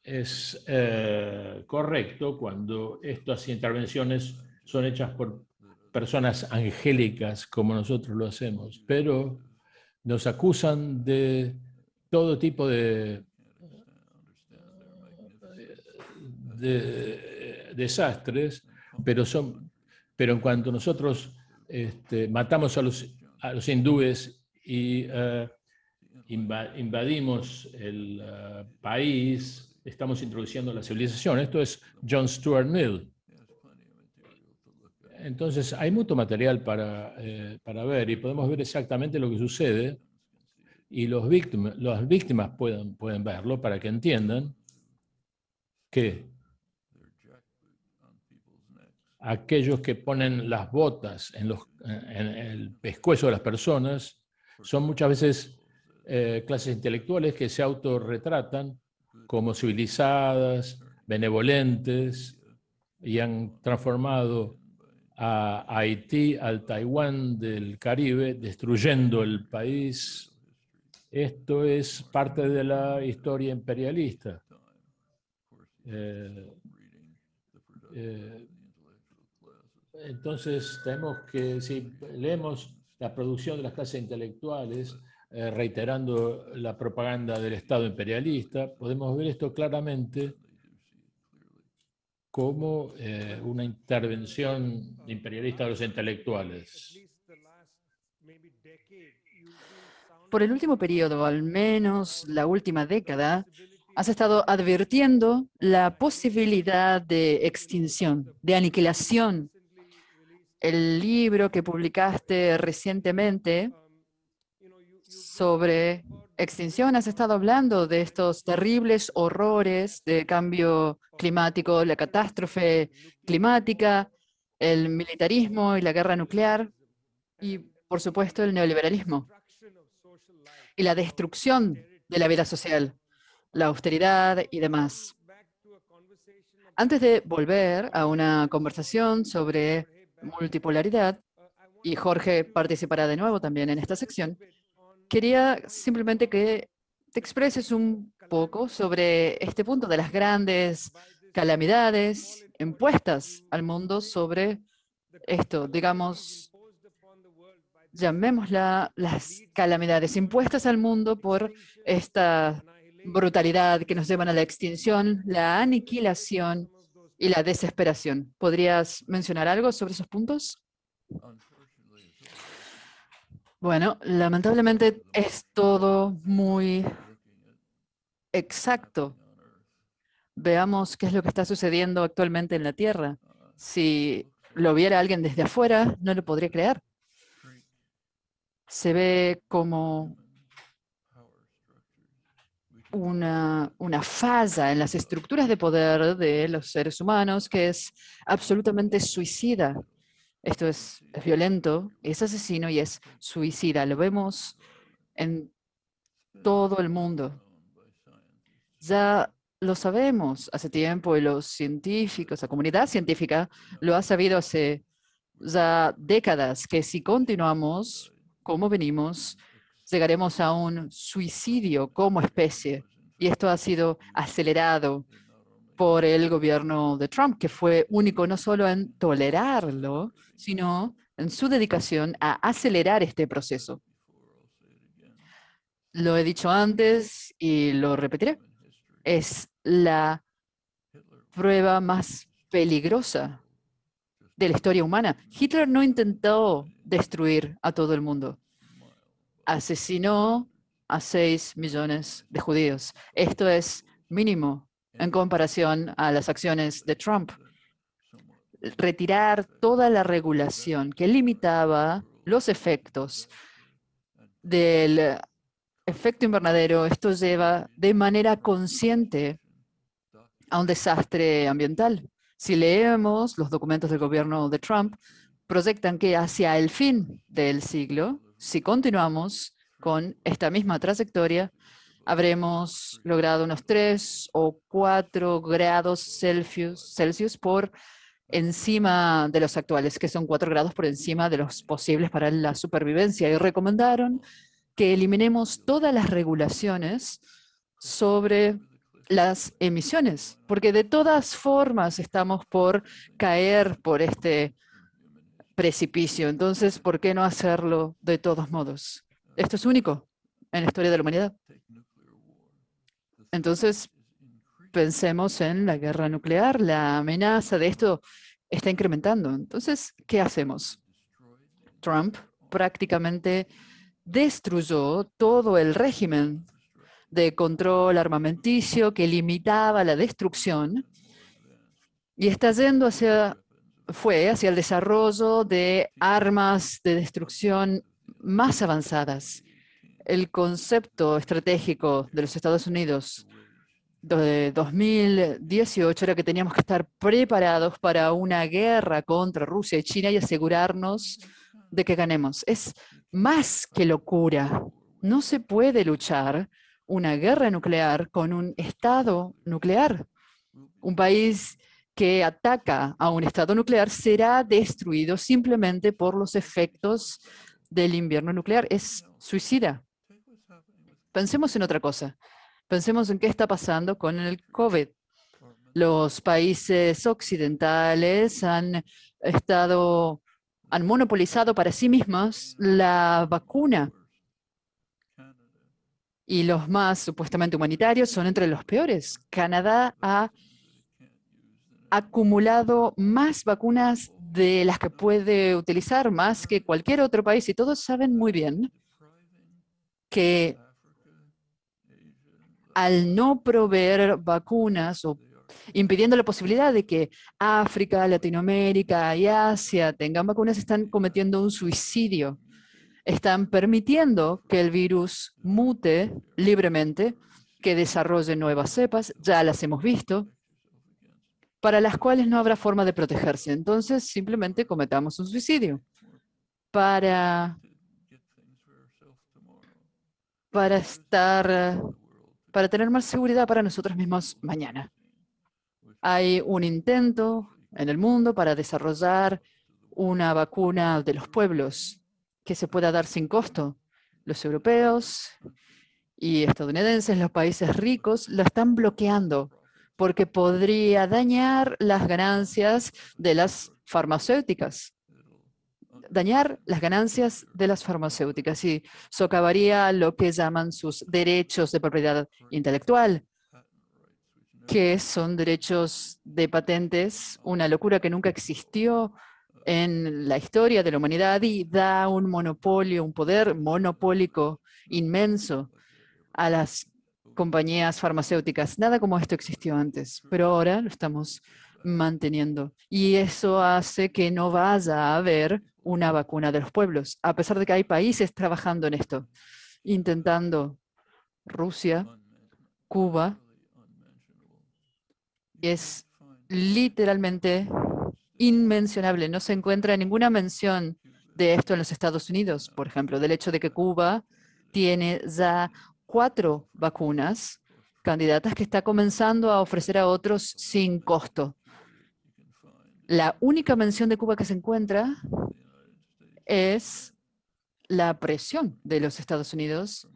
es eh, correcto cuando estas intervenciones son hechas por personas angélicas como nosotros lo hacemos, pero nos acusan de todo tipo de, desastres, pero, son, pero en cuanto nosotros este, matamos a los, hindúes y eh, invadimos el eh, país, estamos introduciendo la civilización. Esto es John Stuart Mill. Entonces, hay mucho material para, eh, para ver y podemos ver exactamente lo que sucede y los las víctimas pueden, pueden verlo para que entiendan que aquellos que ponen las botas en, los, en el pescuezo de las personas son muchas veces eh, clases intelectuales que se autorretratan como civilizadas, benevolentes, y han transformado a Haití, al Taiwán del Caribe, destruyendo el país. Esto es parte de la historia imperialista. Eh, eh, entonces, tenemos que, si leemos la producción de las clases intelectuales, eh, reiterando la propaganda del Estado imperialista. Podemos ver esto claramente como eh, una intervención imperialista de los intelectuales. Por el último periodo, al menos la última década, has estado advirtiendo la posibilidad de extinción, de aniquilación. El libro que publicaste recientemente sobre extinción, has estado hablando de estos terribles horrores de cambio climático, la catástrofe climática, el militarismo y la guerra nuclear y, por supuesto, el neoliberalismo y la destrucción de la vida social, la austeridad y demás. Antes de volver a una conversación sobre multipolaridad, y Jorge participará de nuevo también en esta sección, quería simplemente que te expreses un poco sobre este punto de las grandes calamidades impuestas al mundo sobre esto, digamos, llamémosla las calamidades impuestas al mundo por esta brutalidad que nos llevan a la extinción, la aniquilación y la desesperación. ¿Podrías mencionar algo sobre esos puntos? Bueno, lamentablemente es todo muy exacto. Veamos qué es lo que está sucediendo actualmente en la Tierra. Si lo viera alguien desde afuera, no lo podría creer. Se ve como una, una falla en las estructuras de poder de los seres humanos que es absolutamente suicida esto es, violento, es asesino y es suicida. Lo vemos en todo el mundo. Ya lo sabemos hace tiempo y los científicos, la comunidad científica lo ha sabido hace ya décadas, que si continuamos como venimos, llegaremos a un suicidio como especie. Y esto ha sido acelerado por el gobierno de Trump, que fue único no solo en tolerarlo, sino en su dedicación a acelerar este proceso. Lo he dicho antes y lo repetiré. Es la prueba más peligrosa de la historia humana. Hitler no intentó destruir a todo el mundo. Asesinó a 6 millones de judíos. Esto es mínimo en comparación a las acciones de Trump. Retirar toda la regulación que limitaba los efectos del efecto invernadero, esto lleva de manera consciente a un desastre ambiental. Si leemos los documentos del gobierno de Trump, proyectan que hacia el fin del siglo, si continuamos con esta misma trayectoria, habremos logrado unos 3 o 4 grados Celsius, por encima de los actuales, que son 4 grados por encima de los posibles para la supervivencia. Y recomendaron que eliminemos todas las regulaciones sobre las emisiones, porque de todas formas estamos por caer por este precipicio. Entonces, ¿por qué no hacerlo de todos modos? Esto es único en la historia de la humanidad. Entonces, pensemos en la guerra nuclear, la amenaza de esto está incrementando. Entonces, ¿qué hacemos? Trump prácticamente destruyó todo el régimen de control armamenticio que limitaba la destrucción y está yendo hacia, fue hacia el desarrollo de armas de destrucción más avanzadas el concepto estratégico de los Estados Unidos de 2018 era que teníamos que estar preparados para una guerra contra Rusia y China y asegurarnos de que ganemos. Es más que locura. No se puede luchar una guerra nuclear con un Estado nuclear. Un país que ataca a un Estado nuclear será destruido simplemente por los efectos del invierno nuclear. Es suicida. Pensemos en otra cosa. Pensemos en qué está pasando con el COVID. Los países occidentales han estado, han monopolizado para sí mismos la vacuna. Y los más supuestamente humanitarios son entre los peores. Canadá ha acumulado más vacunas de las que puede utilizar, más que cualquier otro país. Y todos saben muy bien que al no proveer vacunas o impidiendo la posibilidad de que África, Latinoamérica y Asia tengan vacunas, están cometiendo un suicidio. Están permitiendo que el virus mute libremente, que desarrolle nuevas cepas, ya las hemos visto, para las cuales no habrá forma de protegerse. Entonces, simplemente cometamos un suicidio para, para estar para tener más seguridad para nosotros mismos mañana. Hay un intento en el mundo para desarrollar una vacuna de los pueblos que se pueda dar sin costo. Los europeos y estadounidenses, los países ricos, lo están bloqueando porque podría dañar las ganancias de las farmacéuticas dañar las ganancias de las farmacéuticas y socavaría lo que llaman sus derechos de propiedad intelectual, que son derechos de patentes, una locura que nunca existió en la historia de la humanidad y da un monopolio, un poder monopólico inmenso a las compañías farmacéuticas. Nada como esto existió antes, pero ahora lo estamos manteniendo. Y eso hace que no vaya a haber una vacuna de los pueblos, a pesar de que hay países trabajando en esto, intentando Rusia, Cuba, es literalmente inmencionable. No se encuentra ninguna mención de esto en los Estados Unidos, por ejemplo, del hecho de que Cuba tiene ya cuatro vacunas candidatas que está comenzando a ofrecer a otros sin costo. La única mención de Cuba que se encuentra es la presión de los Estados Unidos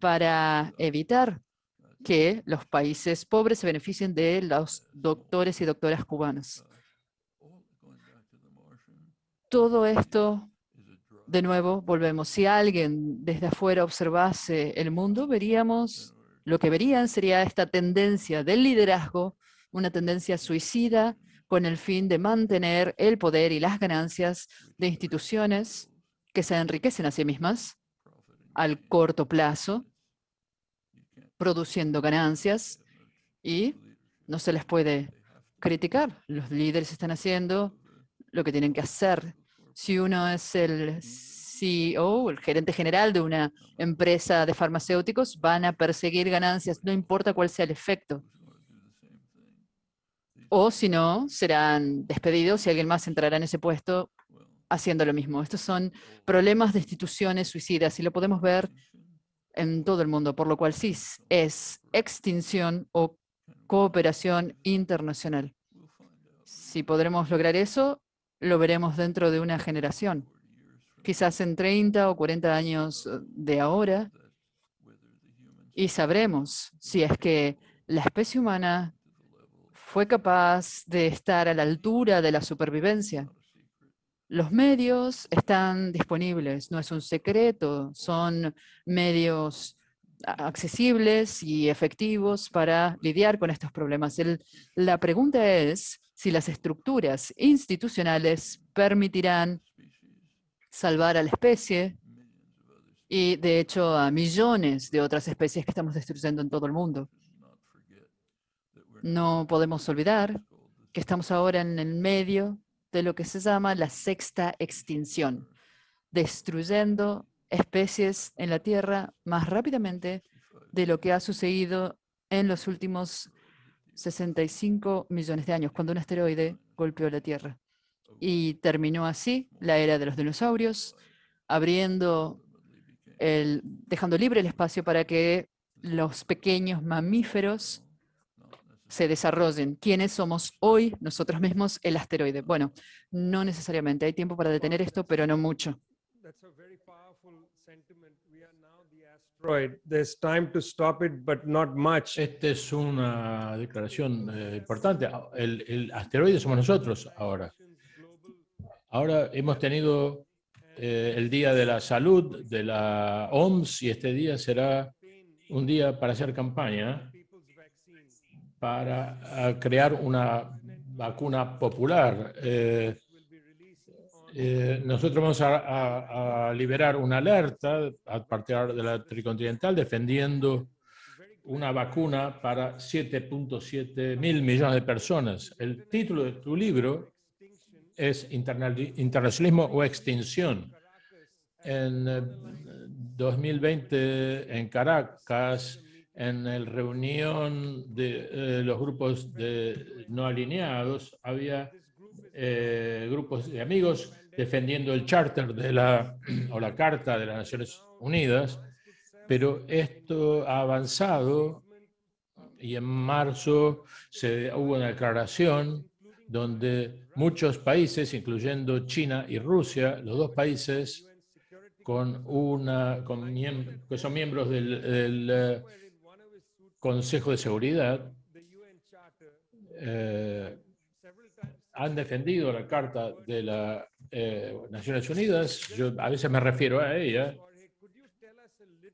para evitar que los países pobres se beneficien de los doctores y doctoras cubanos. Todo esto, de nuevo, volvemos. Si alguien desde afuera observase el mundo, veríamos, lo que verían sería esta tendencia del liderazgo, una tendencia suicida con el fin de mantener el poder y las ganancias de instituciones que se enriquecen a sí mismas al corto plazo, produciendo ganancias y no se les puede criticar. Los líderes están haciendo lo que tienen que hacer. Si uno es el CEO, el gerente general de una empresa de farmacéuticos, van a perseguir ganancias, no importa cuál sea el efecto. O si no, serán despedidos y alguien más entrará en ese puesto haciendo lo mismo. Estos son problemas de instituciones suicidas y lo podemos ver en todo el mundo, por lo cual sí es extinción o cooperación internacional. Si podremos lograr eso, lo veremos dentro de una generación. Quizás en 30 o 40 años de ahora, y sabremos si es que la especie humana fue capaz de estar a la altura de la supervivencia. Los medios están disponibles, no es un secreto, son medios accesibles y efectivos para lidiar con estos problemas. la pregunta es si las estructuras institucionales permitirán salvar a la especie y, de hecho, a millones de otras especies que estamos destruyendo en todo el mundo. No podemos olvidar que estamos ahora en el medio de lo que se llama la sexta extinción, destruyendo especies en la Tierra más rápidamente de lo que ha sucedido en los últimos 65 millones de años, cuando un asteroide golpeó la Tierra. Y terminó así la era de los dinosaurios, dejando libre el espacio para que los pequeños mamíferos se desarrollen. ¿Quiénes somos hoy nosotros mismos el asteroide? Bueno, no necesariamente. Hay tiempo para detener esto, pero no mucho. Esta es una declaración eh, importante. El, el, asteroide somos nosotros ahora. Ahora hemos tenido eh, el Día de la Salud de la OMS y este día será un día para hacer campaña para eh, crear una vacuna popular. Eh, eh, nosotros vamos a, a, liberar una alerta a partir de la tricontinental defendiendo una vacuna para 7.7 mil millones de personas. El título de tu libro es Internacionalismo o Extinción. En 2020, en Caracas, en la reunión de eh, los grupos de no alineados había eh, grupos de amigos defendiendo el charter de la, o la Carta de las Naciones Unidas, pero esto ha avanzado y en marzo se, hubo una declaración donde muchos países, incluyendo China y Rusia, los dos países con una, que son miembros del eh, Consejo de Seguridad eh, han defendido la Carta de las eh, Naciones Unidas. Yo a veces me refiero a ella.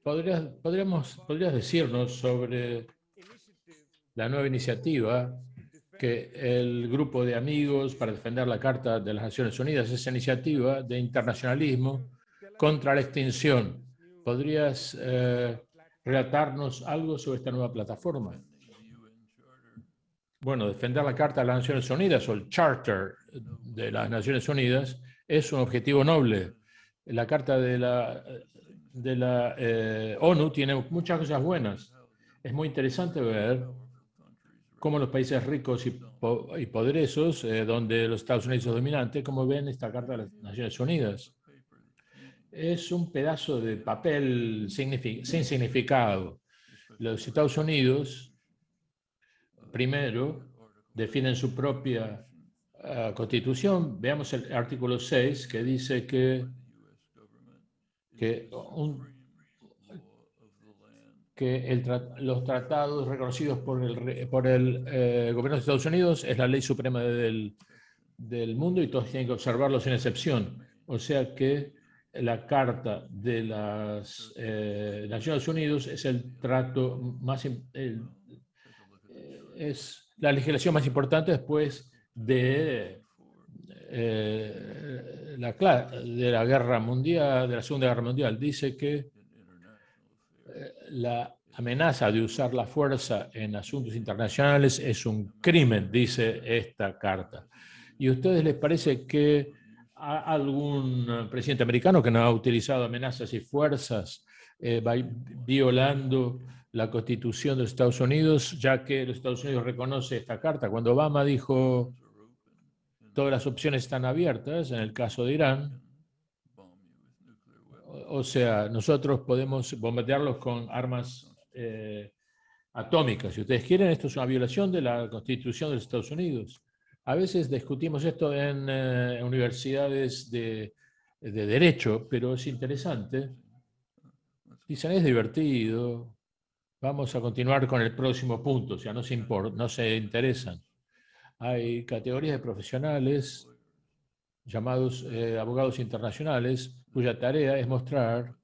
¿Podrías, podríamos, ¿Podrías decirnos sobre la nueva iniciativa que el grupo de amigos para defender la Carta de las Naciones Unidas, esa iniciativa de internacionalismo contra la extinción. ¿Podrías eh, relatarnos algo sobre esta nueva plataforma. Bueno, defender la Carta de las Naciones Unidas o el Charter de las Naciones Unidas es un objetivo noble. La Carta de la, de la eh, ONU tiene muchas cosas buenas. Es muy interesante ver cómo los países ricos y, poderosos, eh, donde los Estados Unidos es dominante, cómo ven esta Carta de las Naciones Unidas es un pedazo de papel sin significado. Los Estados Unidos, primero, definen su propia ah, constitución. Veamos el artículo 6 que dice que, que, los tratados reconocidos por el, por el eh, gobierno de Estados Unidos es la ley suprema del, del mundo y todos tienen que observarlos sin excepción. O sea que la Carta de las eh, Naciones Unidas es el trato más, eh, es la legislación más importante después de, eh, la, de la guerra mundial, de la Segunda Guerra Mundial. Dice que la amenaza de usar la fuerza en asuntos internacionales es un crimen, dice esta carta. ¿Y a ustedes les parece que algún eh, presidente americano que no ha utilizado amenazas y fuerzas eh, va violando la constitución de Estados Unidos, ya que los Estados Unidos reconoce esta carta. Cuando Obama dijo todas las opciones están abiertas, en el caso de Irán, o sea, nosotros podemos bombardearlos con armas eh, atómicas. Si ustedes quieren, esto es una violación de la Constitución de Estados Unidos. A veces discutimos esto en eh, universidades de, derecho, pero es interesante. Dicen, es divertido, vamos a continuar con el próximo punto, o sea, no se, interesan. Hay categorías de profesionales llamados eh, abogados internacionales, cuya tarea es mostrar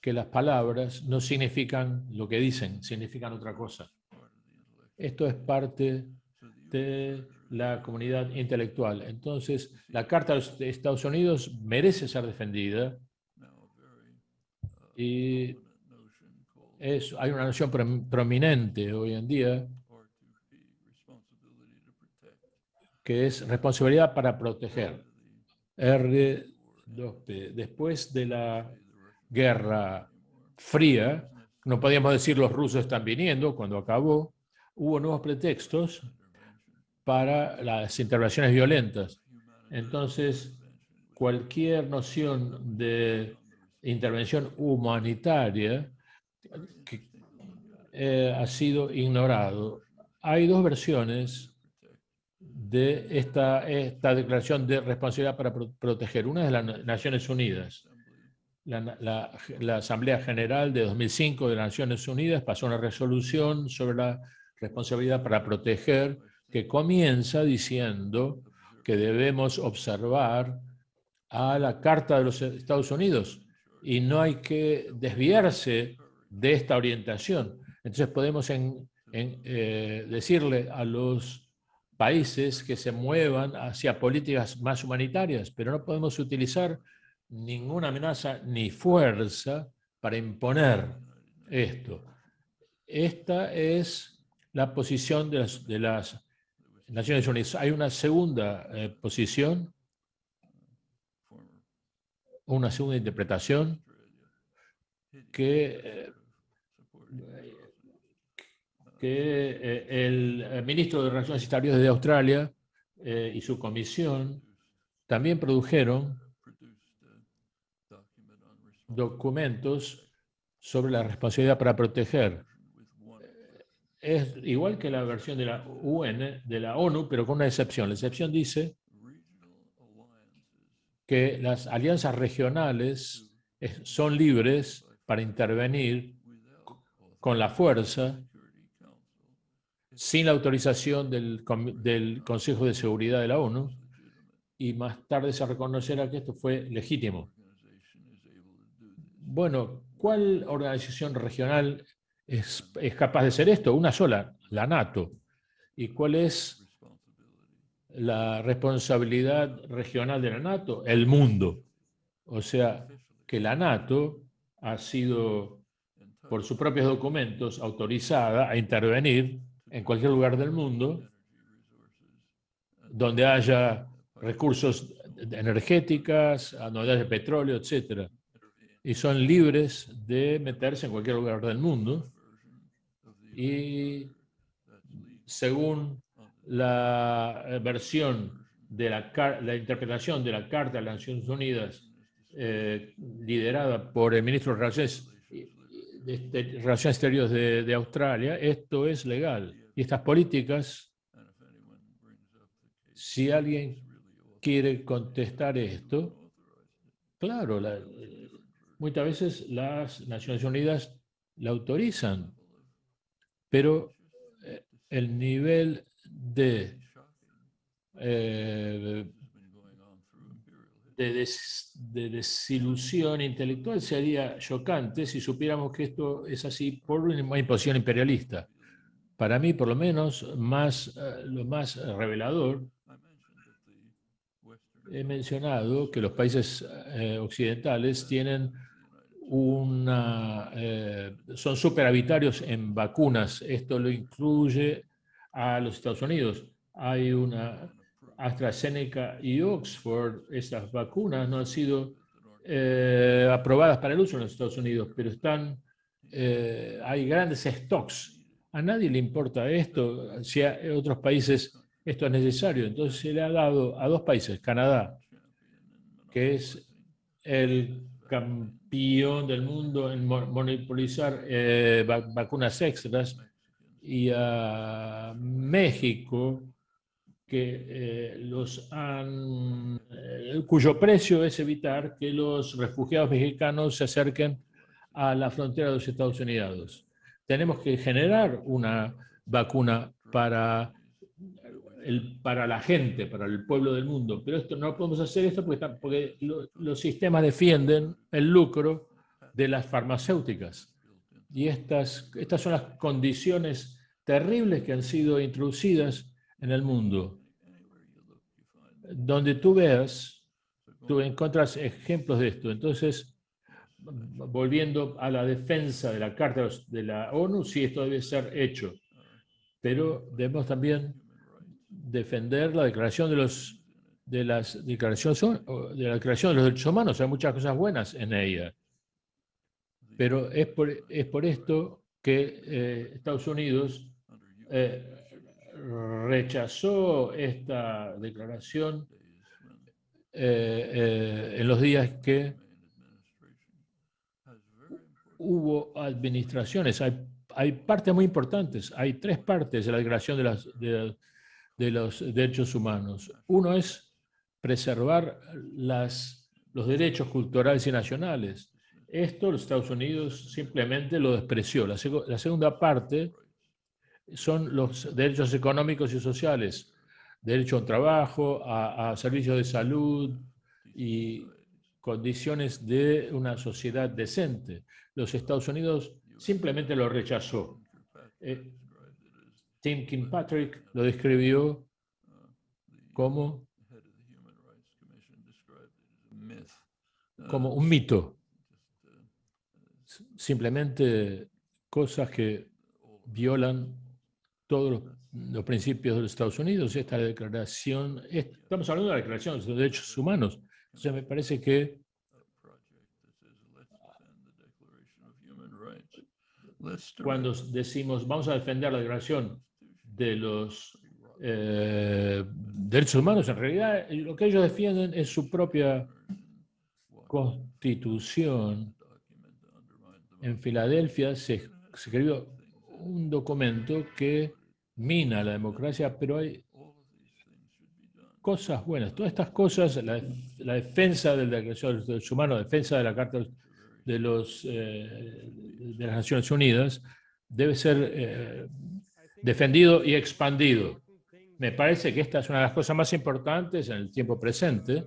que las palabras no significan lo que dicen, significan otra cosa. Esto es parte de la comunidad intelectual. Entonces, la Carta de Estados Unidos merece ser defendida uh, y hay una noción prominente hoy en día que es responsabilidad para proteger. R2P. Después de la guerra fría, no podíamos decir los rusos están viniendo cuando acabó, hubo nuevos pretextos para las intervenciones violentas. Entonces, cualquier noción de intervención humanitaria eh, ha sido ignorado. Hay dos versiones de esta, declaración de responsabilidad para proteger. Una es de las Naciones Unidas. La, la, Asamblea General de 2005 de las Naciones Unidas pasó una resolución sobre la responsabilidad para proteger que comienza diciendo que debemos observar a la Carta de los Estados Unidos y no hay que desviarse de esta orientación. Entonces podemos eh, decirle a los países que se muevan hacia políticas más humanitarias, pero no podemos utilizar ninguna amenaza ni fuerza para imponer esto. Esta es la posición de las, de las Naciones Unidas. Hay una segunda eh, posición, una segunda interpretación que, eh, eh, el ministro de Relaciones Exteriores de Australia y su comisión también produjeron documentos sobre la responsabilidad para proteger es igual que la versión de la UN, de la ONU, pero con una excepción. La excepción dice que las alianzas regionales son libres para intervenir con la fuerza sin la autorización del, del Consejo de Seguridad de la ONU y más tarde se reconocerá que esto fue legítimo. Bueno, ¿cuál organización regional es, capaz de ser esto, una sola, la NATO. ¿Y cuál es la responsabilidad regional de la NATO? El mundo. O sea, que la NATO ha sido, por sus propios documentos, autorizada a intervenir en cualquier lugar del mundo donde haya recursos energéticas, donde de petróleo, etc. Y son libres de meterse en cualquier lugar del mundo y según la eh, versión de la, la interpretación de la Carta de las Naciones Unidas eh, liderada por el ministro de de, de, Relaciones Exteriores de, Australia, esto es legal. Y estas políticas, si alguien quiere contestar esto, claro, eh, muchas veces las Naciones Unidas la autorizan pero eh, el nivel de, eh, de, desilusión intelectual sería chocante si supiéramos que esto es así por una imposición imperialista. Para mí, por lo menos, más, eh, lo más revelador, he mencionado que los países occidentales tienen eh, son superavitarios en vacunas. Esto lo incluye a los Estados Unidos. Hay una AstraZeneca y Oxford, esas vacunas no han sido eh, aprobadas para el uso en los Estados Unidos, pero están, eh, hay grandes stocks. A nadie le importa esto, si a otros países esto es necesario. Entonces se le ha dado a dos países, Canadá, que es el campeón del mundo en monopolizar eh, vacunas extras y a México que eh, los eh, cuyo precio es evitar que los refugiados mexicanos se acerquen a la frontera de los Estados Unidos. Tenemos que generar una vacuna para para la gente, para el pueblo del mundo. Pero esto no podemos hacer esto porque, porque los sistemas defienden el lucro de las farmacéuticas. Y estas, estas son las condiciones terribles que han sido introducidas en el mundo. Donde tú veas, tú encuentras ejemplos de esto. Entonces, volviendo a la defensa de la Carta de la ONU, sí, esto debe ser hecho. Pero debemos también defender la declaración de los de las declaraciones de la declaración de los derechos humanos, hay muchas cosas buenas en ella. Pero es por, esto que eh, Estados Unidos eh, rechazó esta declaración eh, en los días que hubo administraciones. Hay, hay partes muy importantes, hay tres partes de la declaración de las, de las de los derechos humanos. Uno es preservar los derechos culturales y nacionales. Esto los Estados Unidos simplemente lo despreció. La, segunda parte son los derechos económicos y sociales, derecho a trabajo, a, servicios de salud y condiciones de una sociedad decente. Los Estados Unidos simplemente lo rechazó. Eh, Tim patrick lo describió como, un mito, simplemente cosas que violan todos los, principios de los Estados Unidos. Esta declaración, estamos hablando de la declaración de derechos humanos. sea, me parece que cuando decimos vamos a defender la declaración de los eh, derechos humanos, en realidad lo que ellos defienden es su propia constitución. En Filadelfia se, escribió un documento que mina la democracia, pero hay cosas buenas. Todas estas cosas, la, defensa del la los Derechos Humanos, la defensa de la Carta de, los, eh, de las Naciones Unidas, debe ser eh, defendido y expandido. Me parece que esta es una de las cosas más importantes en el tiempo presente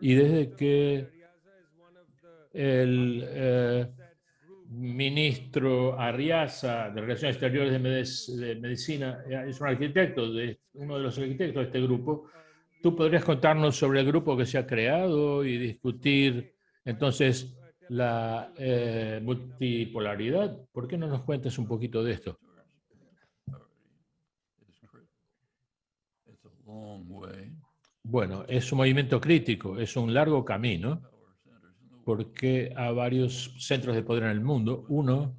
y desde que el eh, ministro Arriaza de Relaciones Exteriores de, Medicina eh, es un arquitecto, de, uno de los arquitectos de este grupo. ¿Tú podrías contarnos sobre el grupo que se ha creado y discutir entonces la eh, multipolaridad? ¿Por qué no nos cuentas un poquito de esto? Bueno, es un movimiento crítico, es un largo camino, porque hay varios centros de poder en el mundo, uno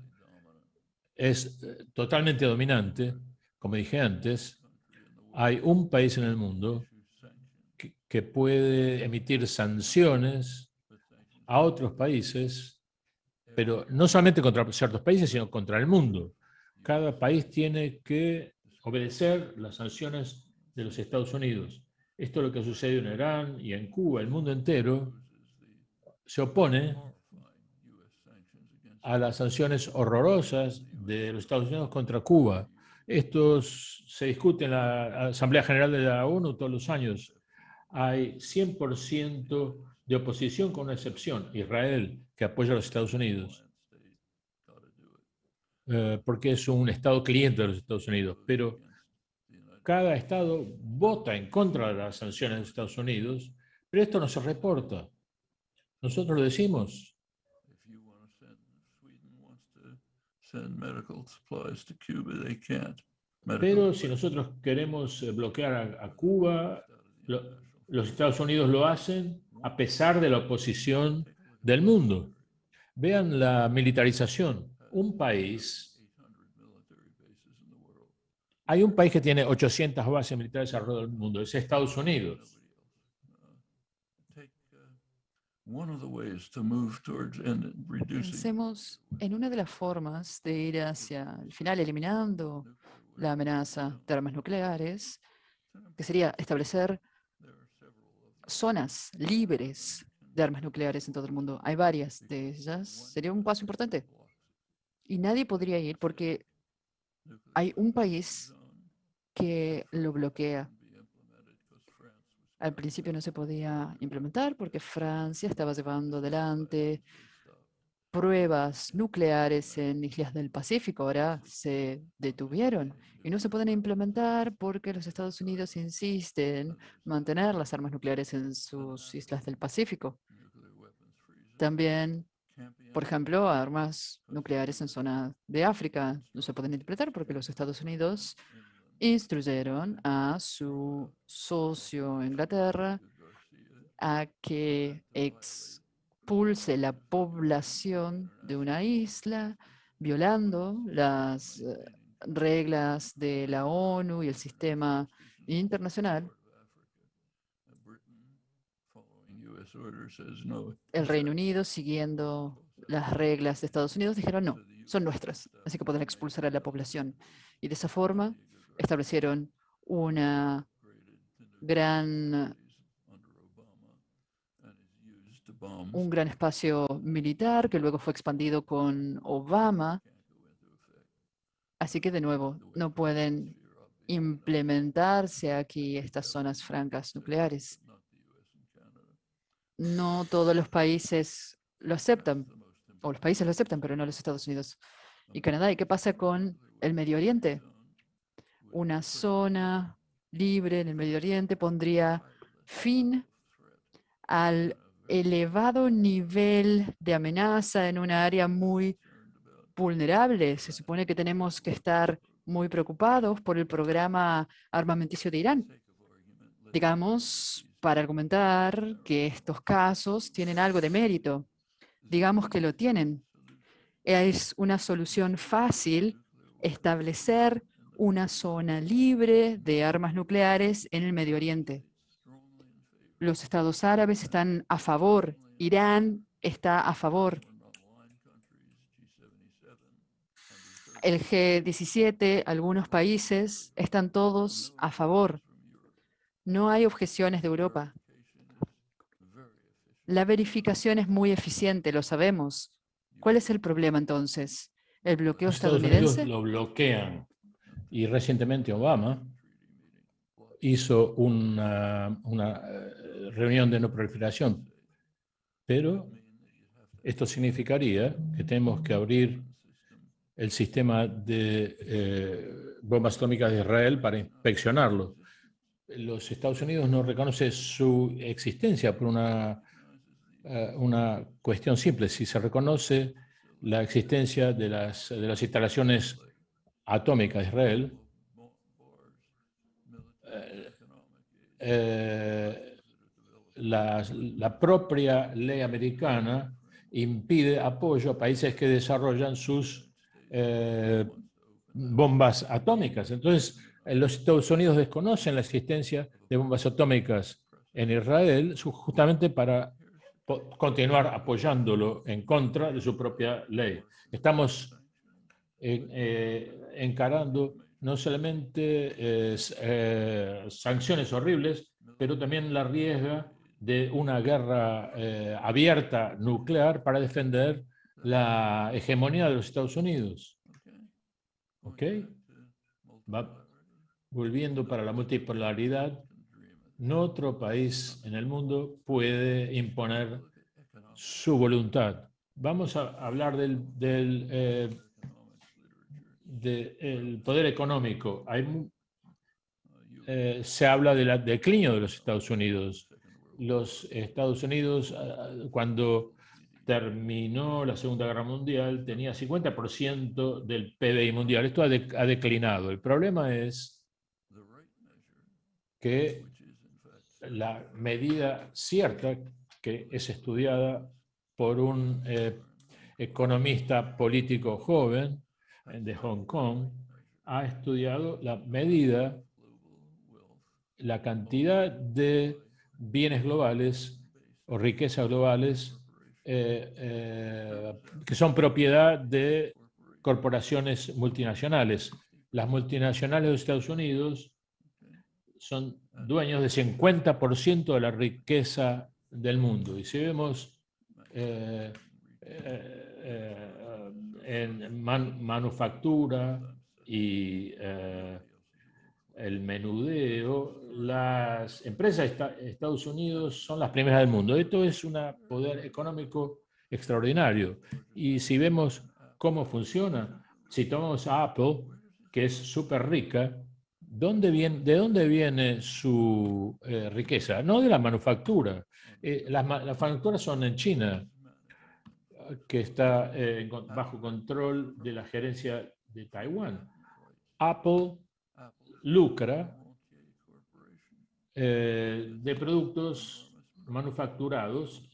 es eh, totalmente dominante, como dije antes, hay un país en el mundo que, que puede emitir sanciones a otros países, pero no solamente contra ciertos países, sino contra el mundo. Cada país tiene que obedecer las sanciones de los Estados Unidos. Esto es lo que sucede en Irán y en Cuba, el mundo entero se opone a las sanciones horrorosas de los Estados Unidos contra Cuba. Esto se discute en la Asamblea General de la ONU todos los años. Hay 100% de oposición con una excepción, Israel, que apoya a los Estados Unidos, eh, porque es un Estado cliente de los Estados Unidos. Pero cada estado vota en contra de las sanciones de Estados Unidos, pero esto no se reporta. Nosotros decimos. Pero si nosotros queremos eh, bloquear a, Cuba, los Estados Unidos lo hacen a pesar de la oposición del mundo. Vean la militarización. Un país hay un país que tiene 800 bases militares alrededor del mundo, es Estados Unidos. Pensemos en una de las formas de ir hacia el final, eliminando la amenaza de armas nucleares, que sería establecer zonas libres de armas nucleares en todo el mundo. Hay varias de ellas. Sería un paso importante. Y nadie podría ir porque hay un país que lo bloquea. Al principio no se podía implementar porque Francia estaba llevando adelante pruebas nucleares en islas del Pacífico. Ahora se detuvieron y no se pueden implementar porque los Estados Unidos insisten en mantener las armas nucleares en sus islas del Pacífico. También, por ejemplo, armas nucleares en zona de África no se pueden interpretar porque los Estados Unidos instruyeron a su socio Inglaterra a que expulse la población de una isla violando las eh, reglas de la ONU y el sistema internacional. El Reino Unido, siguiendo las reglas de Estados Unidos, dijeron no, son nuestras, así que pueden expulsar a la población. Y de esa forma, establecieron una gran, un gran espacio militar que luego fue expandido con Obama. Así que, de nuevo, no pueden implementarse aquí estas zonas francas nucleares. No todos los países lo aceptan, o los países lo aceptan, pero no los Estados Unidos y Canadá. ¿Y qué pasa con el Medio Oriente? una zona libre en el Medio Oriente, pondría fin al elevado nivel de amenaza en una área muy vulnerable. Se supone que tenemos que estar muy preocupados por el programa armamenticio de Irán. Digamos, para argumentar que estos casos tienen algo de mérito. Digamos que lo tienen. Es una solución fácil establecer una zona libre de armas nucleares en el Medio Oriente. Los estados árabes están a favor, Irán está a favor. El G17, algunos países, están todos a favor. No hay objeciones de Europa. La verificación es muy eficiente, lo sabemos. ¿Cuál es el problema entonces? ¿El bloqueo estadounidense? lo bloquean y recientemente Obama hizo una, eh, reunión de no proliferación, pero esto significaría que tenemos que abrir el sistema de eh, bombas atómicas de Israel para inspeccionarlo. Los Estados Unidos no reconoce su existencia por una, eh, una cuestión simple. Si se reconoce la existencia de las, de las instalaciones atómica Israel, eh, eh, la, propia ley americana impide apoyo a países que desarrollan sus eh, bombas atómicas. Entonces, los Estados Unidos desconocen la existencia de bombas atómicas en Israel justamente para continuar apoyándolo en contra de su propia ley. Estamos eh, encarando no solamente eh, sanciones horribles, pero también la riesga de una guerra eh, abierta nuclear para defender la hegemonía de los Estados Unidos. ¿Ok? volviendo para la multipolaridad, no otro país en el mundo puede imponer su voluntad. Vamos a hablar del, del poder económico. Eh, se habla del declinio de los Estados Unidos. Los Estados Unidos, ah, cuando terminó la Segunda Guerra Mundial, tenía 50% del PBI mundial. Esto ha, declinado. El problema es que la medida cierta que es estudiada por un eh, economista político joven, eh, de Hong Kong ha estudiado la medida, la cantidad de bienes globales o riquezas globales eh, eh, que son propiedad de corporaciones multinacionales. Las multinacionales de Estados Unidos son dueños del 50% de la riqueza del mundo. Y si vemos en manufactura y eh, el menudeo, las empresas de Estados Unidos son las primeras del mundo. Esto es un poder económico extraordinario. Y si vemos cómo funciona, si tomamos a Apple, que es súper rica, ¿de dónde viene su eh, riqueza? No de la manufactura. Eh, las, las manufacturas son en China, que está eh, bajo control de la gerencia de Taiwán. Apple lucra eh, de productos manufacturados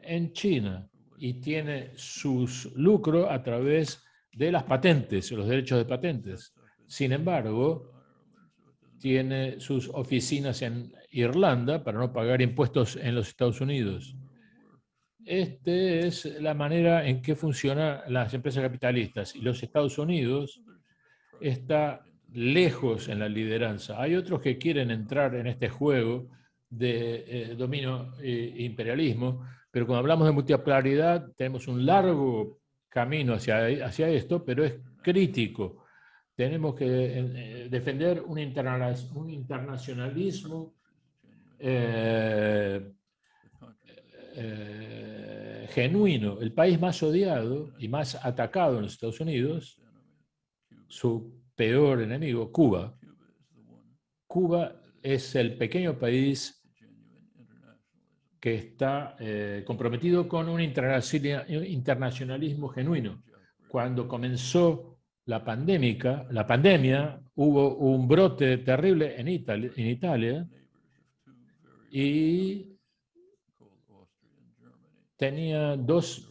en China y tiene sus lucros a través de las patentes, los derechos de patentes. Sin embargo, tiene sus oficinas en Irlanda para no pagar impuestos en los Estados Unidos. Esta es la manera en que funcionan las empresas capitalistas y los Estados Unidos está lejos en la lideranza. Hay otros que quieren entrar en este juego de eh, dominio e imperialismo, pero cuando hablamos de multipolaridad tenemos un largo camino hacia, hacia esto, pero es crítico. Tenemos que eh, defender un, internacionalismo eh, genuino, el país más odiado y más atacado en los Estados Unidos, su peor enemigo, Cuba. Cuba es el pequeño país que está eh, comprometido con un internacionalismo genuino. Cuando comenzó la, la pandemia, hubo un brote terrible en Italia, en Italia y tenía dos,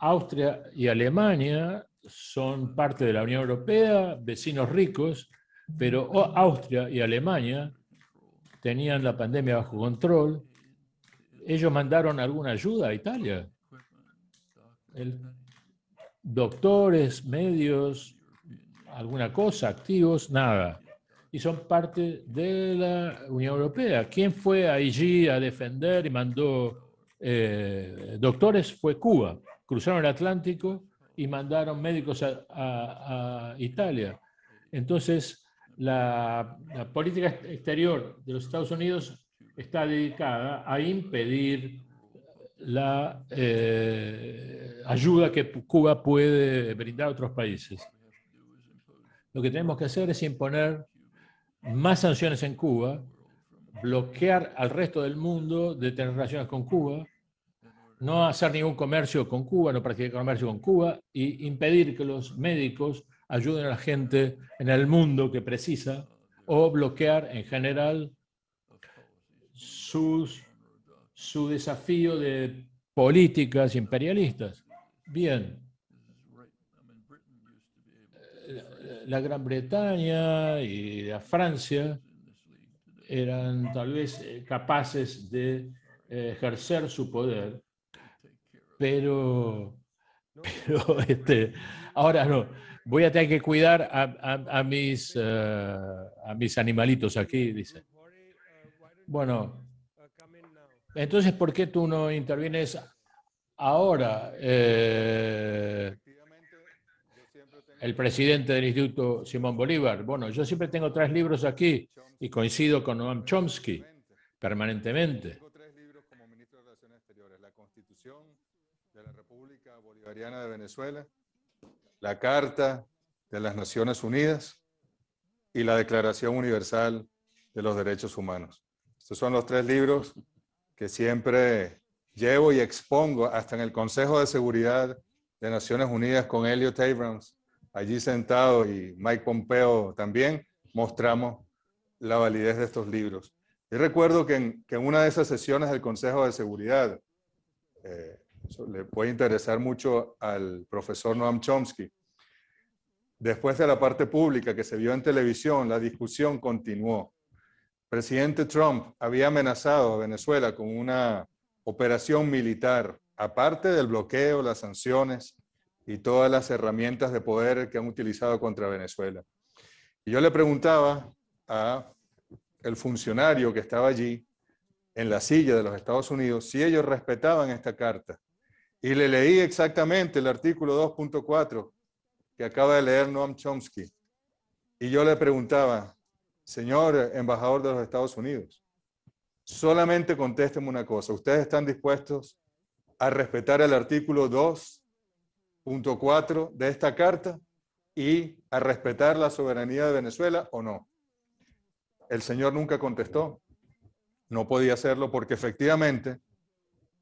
Austria y Alemania son parte de la Unión Europea, vecinos ricos, pero Austria y Alemania tenían la pandemia bajo control. Ellos mandaron alguna ayuda a Italia. doctores, medios, alguna cosa, activos, nada. Y son parte de la Unión Europea. ¿Quién fue allí a defender y mandó eh, doctores fue Cuba. Cruzaron el Atlántico y mandaron médicos a, Italia. Entonces, la, política exterior de los Estados Unidos está dedicada a impedir la eh, ayuda que Cuba puede brindar a otros países. Lo que tenemos que hacer es imponer más sanciones en Cuba bloquear al resto del mundo de tener relaciones con Cuba, no hacer ningún comercio con Cuba, no practicar comercio con Cuba y impedir que los médicos ayuden a la gente en el mundo que precisa o bloquear en general sus, su desafío de políticas imperialistas. Bien. La Gran Bretaña y la Francia eran tal vez eh, capaces de eh, ejercer su poder, pero, este, ahora no, voy a tener que cuidar a, mis, eh, a mis animalitos aquí, dice. Bueno, entonces, ¿por qué tú no intervienes ahora? el presidente del Instituto Simón Bolívar. Bueno, yo siempre tengo tres libros aquí y coincido con Noam Chomsky permanentemente. Tengo tres libros como ministro de Relaciones Exteriores, la Constitución de la República Bolivariana de Venezuela, la Carta de las Naciones Unidas y la Declaración Universal de los Derechos Humanos. Estos son los tres libros que siempre llevo y expongo hasta en el Consejo de Seguridad de Naciones Unidas con Elliot Abrams allí sentado y Mike Pompeo también, mostramos la validez de estos libros. Y recuerdo que en, una de esas sesiones del Consejo de Seguridad, eh, le puede interesar mucho al profesor Noam Chomsky, después de la parte pública que se vio en televisión, la discusión continuó. presidente Trump había amenazado a Venezuela con una operación militar, aparte del bloqueo, las sanciones, y todas las herramientas de poder que han utilizado contra Venezuela. Y yo le preguntaba a el funcionario que estaba allí en la silla de los Estados Unidos si ellos respetaban esta carta. Y le leí exactamente el artículo 2.4 que acaba de leer Noam Chomsky. Y yo le preguntaba, señor embajador de los Estados Unidos, solamente contésteme una cosa, ¿ustedes están dispuestos a respetar el artículo 2 punto 4 de esta carta y a respetar la soberanía de Venezuela o no. El señor nunca contestó. No podía hacerlo porque efectivamente,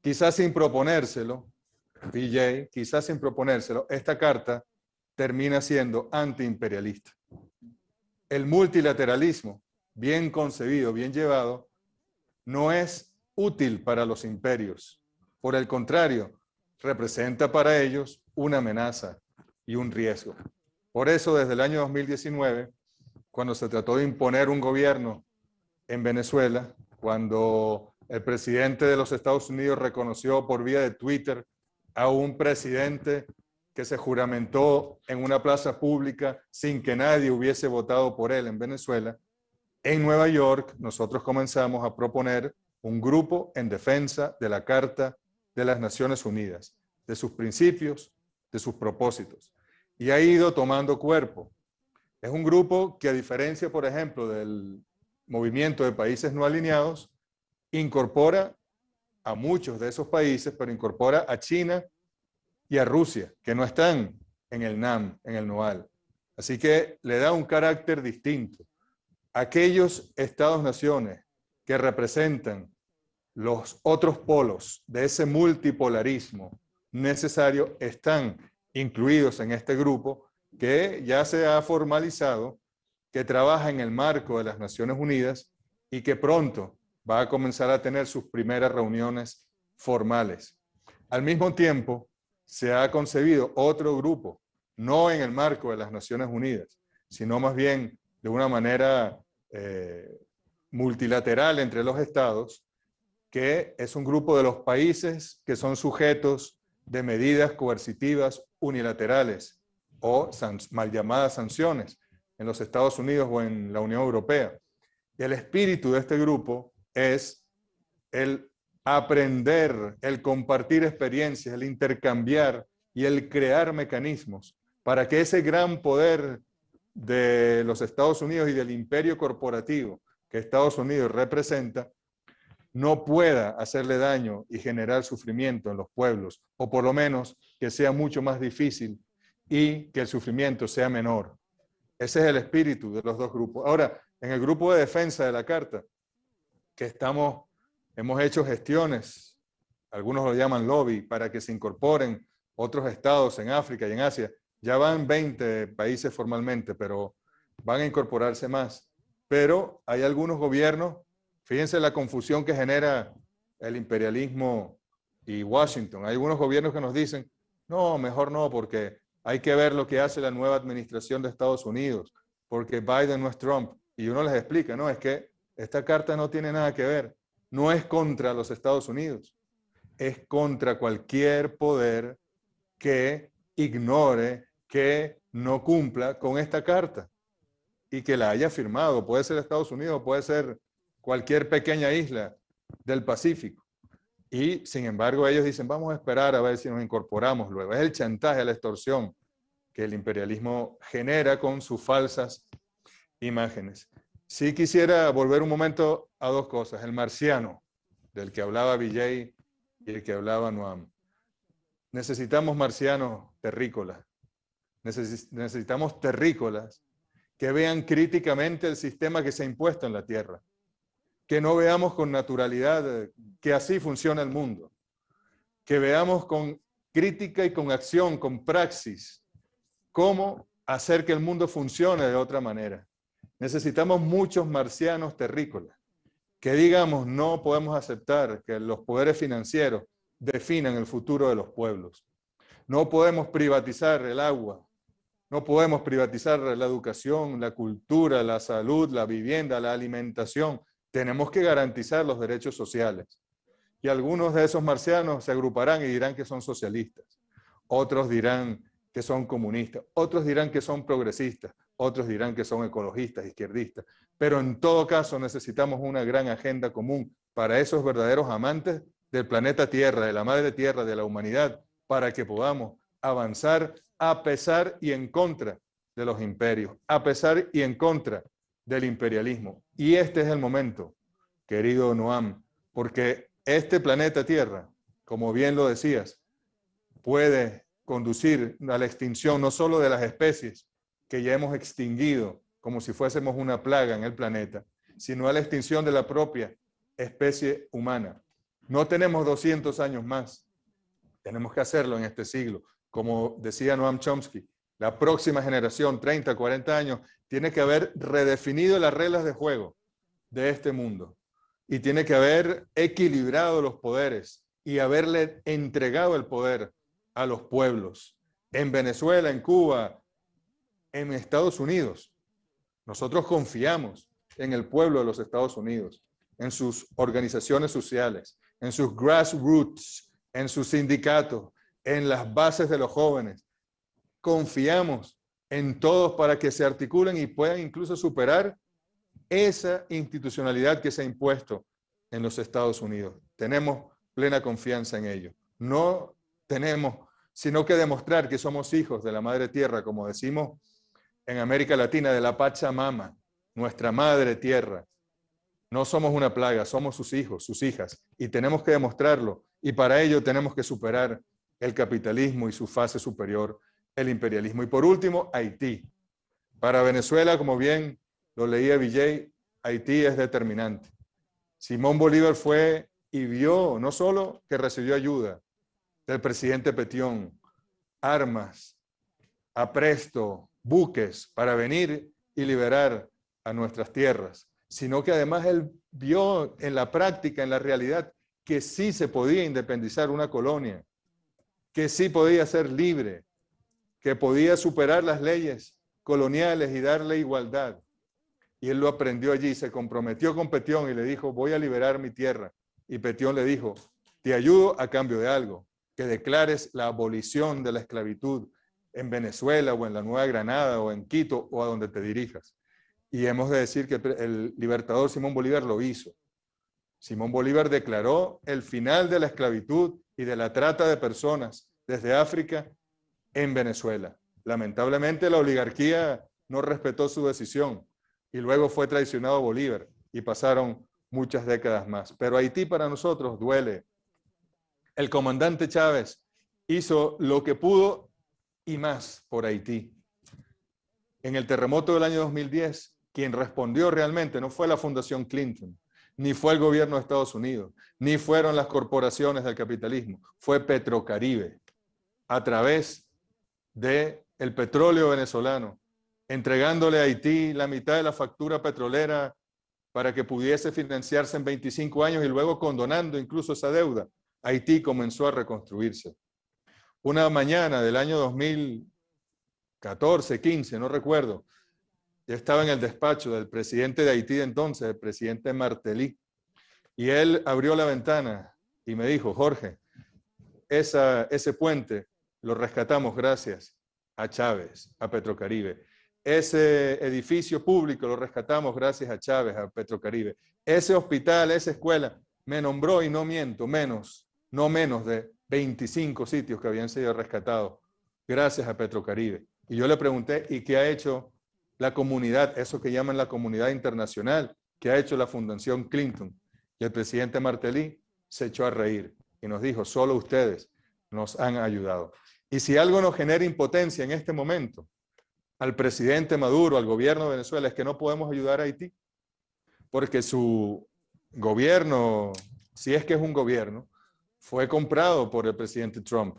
quizás sin proponérselo, PJ, quizás sin proponérselo, esta carta termina siendo antiimperialista. El multilateralismo, bien concebido, bien llevado, no es útil para los imperios. Por el contrario, representa para ellos una amenaza y un riesgo. Por eso, desde el año 2019, cuando se trató de imponer un gobierno en Venezuela, cuando el presidente de los Estados Unidos reconoció por vía de Twitter a un presidente que se juramentó en una plaza pública sin que nadie hubiese votado por él en Venezuela, en Nueva York nosotros comenzamos a proponer un grupo en defensa de la Carta de las Naciones Unidas, de sus principios, de sus propósitos, y ha ido tomando cuerpo. Es un grupo que a diferencia, por ejemplo, del movimiento de países no alineados, incorpora a muchos de esos países, pero incorpora a China y a Rusia, que no están en el NAM, en el NOAL. Así que le da un carácter distinto. Aquellos estados-naciones que representan los otros polos de ese multipolarismo necesario están incluidos en este grupo que ya se ha formalizado, que trabaja en el marco de las Naciones Unidas y que pronto va a comenzar a tener sus primeras reuniones formales. Al mismo tiempo, se ha concebido otro grupo, no en el marco de las Naciones Unidas, sino más bien de una manera eh, multilateral entre los estados, que es un grupo de los países que son sujetos de medidas coercitivas unilaterales o mal llamadas sanciones en los Estados Unidos o en la Unión Europea. Y el espíritu de este grupo es el aprender, el compartir experiencias, el intercambiar y el crear mecanismos para que ese gran poder de los Estados Unidos y del imperio corporativo que Estados Unidos representa no pueda hacerle daño y generar sufrimiento en los pueblos, o por lo menos que sea mucho más difícil y que el sufrimiento sea menor. Ese es el espíritu de los dos grupos. Ahora, en el grupo de defensa de la carta, que estamos, hemos hecho gestiones, algunos lo llaman lobby, para que se incorporen otros estados en África y en Asia. Ya van 20 países formalmente, pero van a incorporarse más. Pero hay algunos gobiernos Fíjense la confusión que genera el imperialismo y Washington. Hay algunos gobiernos que nos dicen, no, mejor no, porque hay que ver lo que hace la nueva administración de Estados Unidos, porque Biden no es Trump. Y uno les explica, no, es que esta carta no tiene nada que ver, no es contra los Estados Unidos, es contra cualquier poder que ignore, que no cumpla con esta carta y que la haya firmado. Puede ser Estados Unidos, puede ser cualquier pequeña isla del Pacífico. Y sin embargo ellos dicen, vamos a esperar a ver si nos incorporamos luego. Es el chantaje, la extorsión que el imperialismo genera con sus falsas imágenes. Sí quisiera volver un momento a dos cosas. El marciano, del que hablaba Vijay y el que hablaba Noam. Necesitamos marcianos terrícolas. necesitamos terrícolas que vean críticamente el sistema que se ha impuesto en la Tierra que no veamos con naturalidad eh, que así funciona el mundo, que veamos con crítica y con acción, con praxis, cómo hacer que el mundo funcione de otra manera. Necesitamos muchos marcianos terrícolas que digamos no podemos aceptar que los poderes financieros definan el futuro de los pueblos. No podemos privatizar el agua, no podemos privatizar la educación, la cultura, la salud, la vivienda, la alimentación, tenemos que garantizar los derechos sociales. Y algunos de esos marcianos se agruparán y dirán que son socialistas. Otros dirán que son comunistas. Otros dirán que son progresistas. Otros dirán que son ecologistas, izquierdistas. Pero en todo caso necesitamos una gran agenda común para esos verdaderos amantes del planeta Tierra, de la madre Tierra, de la humanidad, para que podamos avanzar a pesar y en contra de los imperios, a pesar y en contra del imperialismo. Y este es el momento, querido Noam, porque este planeta Tierra, como bien lo decías, puede conducir a la extinción no solo de las especies que ya hemos extinguido como si fuésemos una plaga en el planeta, sino a la extinción de la propia especie humana. No tenemos 200 años más, tenemos que hacerlo en este siglo. Como decía Noam Chomsky, la próxima generación, 30, 40 años, tiene que haber redefinido las reglas de juego de este mundo y tiene que haber equilibrado los poderes y haberle entregado el poder a los pueblos en Venezuela, en Cuba, en Estados Unidos. Nosotros confiamos en el pueblo de los Estados Unidos, en sus organizaciones sociales, en sus grassroots, en sus sindicatos, en las bases de los jóvenes. Confiamos en todos para que se articulen y puedan incluso superar esa institucionalidad que se ha impuesto en los Estados Unidos. Tenemos plena confianza en ello. No tenemos sino que demostrar que somos hijos de la Madre Tierra, como decimos en América Latina, de la Pachamama, nuestra Madre Tierra. No somos una plaga, somos sus hijos, sus hijas, y tenemos que demostrarlo. Y para ello tenemos que superar el capitalismo y su fase superior el imperialismo. Y por último, Haití. Para Venezuela, como bien lo leía Villay, Haití es determinante. Simón Bolívar fue y vio no solo que recibió ayuda del presidente Petión, armas, apresto, buques para venir y liberar a nuestras tierras, sino que además él vio en la práctica, en la realidad, que sí se podía independizar una colonia, que sí podía ser libre, que podía superar las leyes coloniales y darle igualdad. Y él lo aprendió allí, se comprometió con Petión y le dijo, voy a liberar mi tierra. Y Petión le dijo, te ayudo a cambio de algo, que declares la abolición de la esclavitud en Venezuela o en la Nueva Granada o en Quito o a donde te dirijas. Y hemos de decir que el libertador Simón Bolívar lo hizo. Simón Bolívar declaró el final de la esclavitud y de la trata de personas desde África en Venezuela. Lamentablemente la oligarquía no respetó su decisión y luego fue traicionado Bolívar y pasaron muchas décadas más. Pero Haití para nosotros duele. El comandante Chávez hizo lo que pudo y más por Haití. En el terremoto del año 2010, quien respondió realmente no fue la Fundación Clinton, ni fue el gobierno de Estados Unidos, ni fueron las corporaciones del capitalismo, fue Petrocaribe, a través de el petróleo venezolano, entregándole a Haití la mitad de la factura petrolera para que pudiese financiarse en 25 años y luego condonando incluso esa deuda, Haití comenzó a reconstruirse. Una mañana del año 2014, 15, no recuerdo, yo estaba en el despacho del presidente de Haití de entonces, el presidente Martelly, y él abrió la ventana y me dijo, Jorge, ese puente lo rescatamos gracias a Chávez, a Petrocaribe. Ese edificio público lo rescatamos gracias a Chávez, a Petrocaribe. Ese hospital, esa escuela, me nombró y no miento, menos, no menos de 25 sitios que habían sido rescatados gracias a Petrocaribe. Y yo le pregunté, ¿y qué ha hecho la comunidad, eso que llaman la comunidad internacional, qué ha hecho la Fundación Clinton? Y el presidente Martelly se echó a reír y nos dijo, solo ustedes nos han ayudado. Y si algo nos genera impotencia en este momento, al presidente Maduro, al gobierno de Venezuela, es que no podemos ayudar a Haití, porque su gobierno, si es que es un gobierno, fue comprado por el presidente Trump.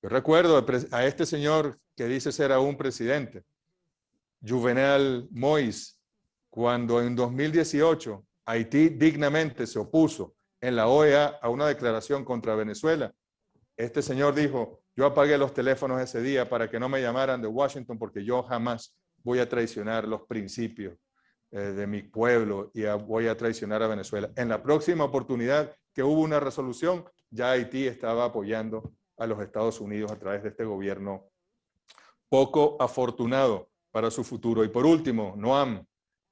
Yo recuerdo a este señor que dice ser aún presidente, Juvenal Mois, cuando en 2018 Haití dignamente se opuso en la OEA a una declaración contra Venezuela este señor dijo, yo apagué los teléfonos ese día para que no me llamaran de Washington porque yo jamás voy a traicionar los principios eh, de mi pueblo y voy a traicionar a Venezuela. En la próxima oportunidad que hubo una resolución, ya Haití estaba apoyando a los Estados Unidos a través de este gobierno poco afortunado para su futuro. Y por último, Noam,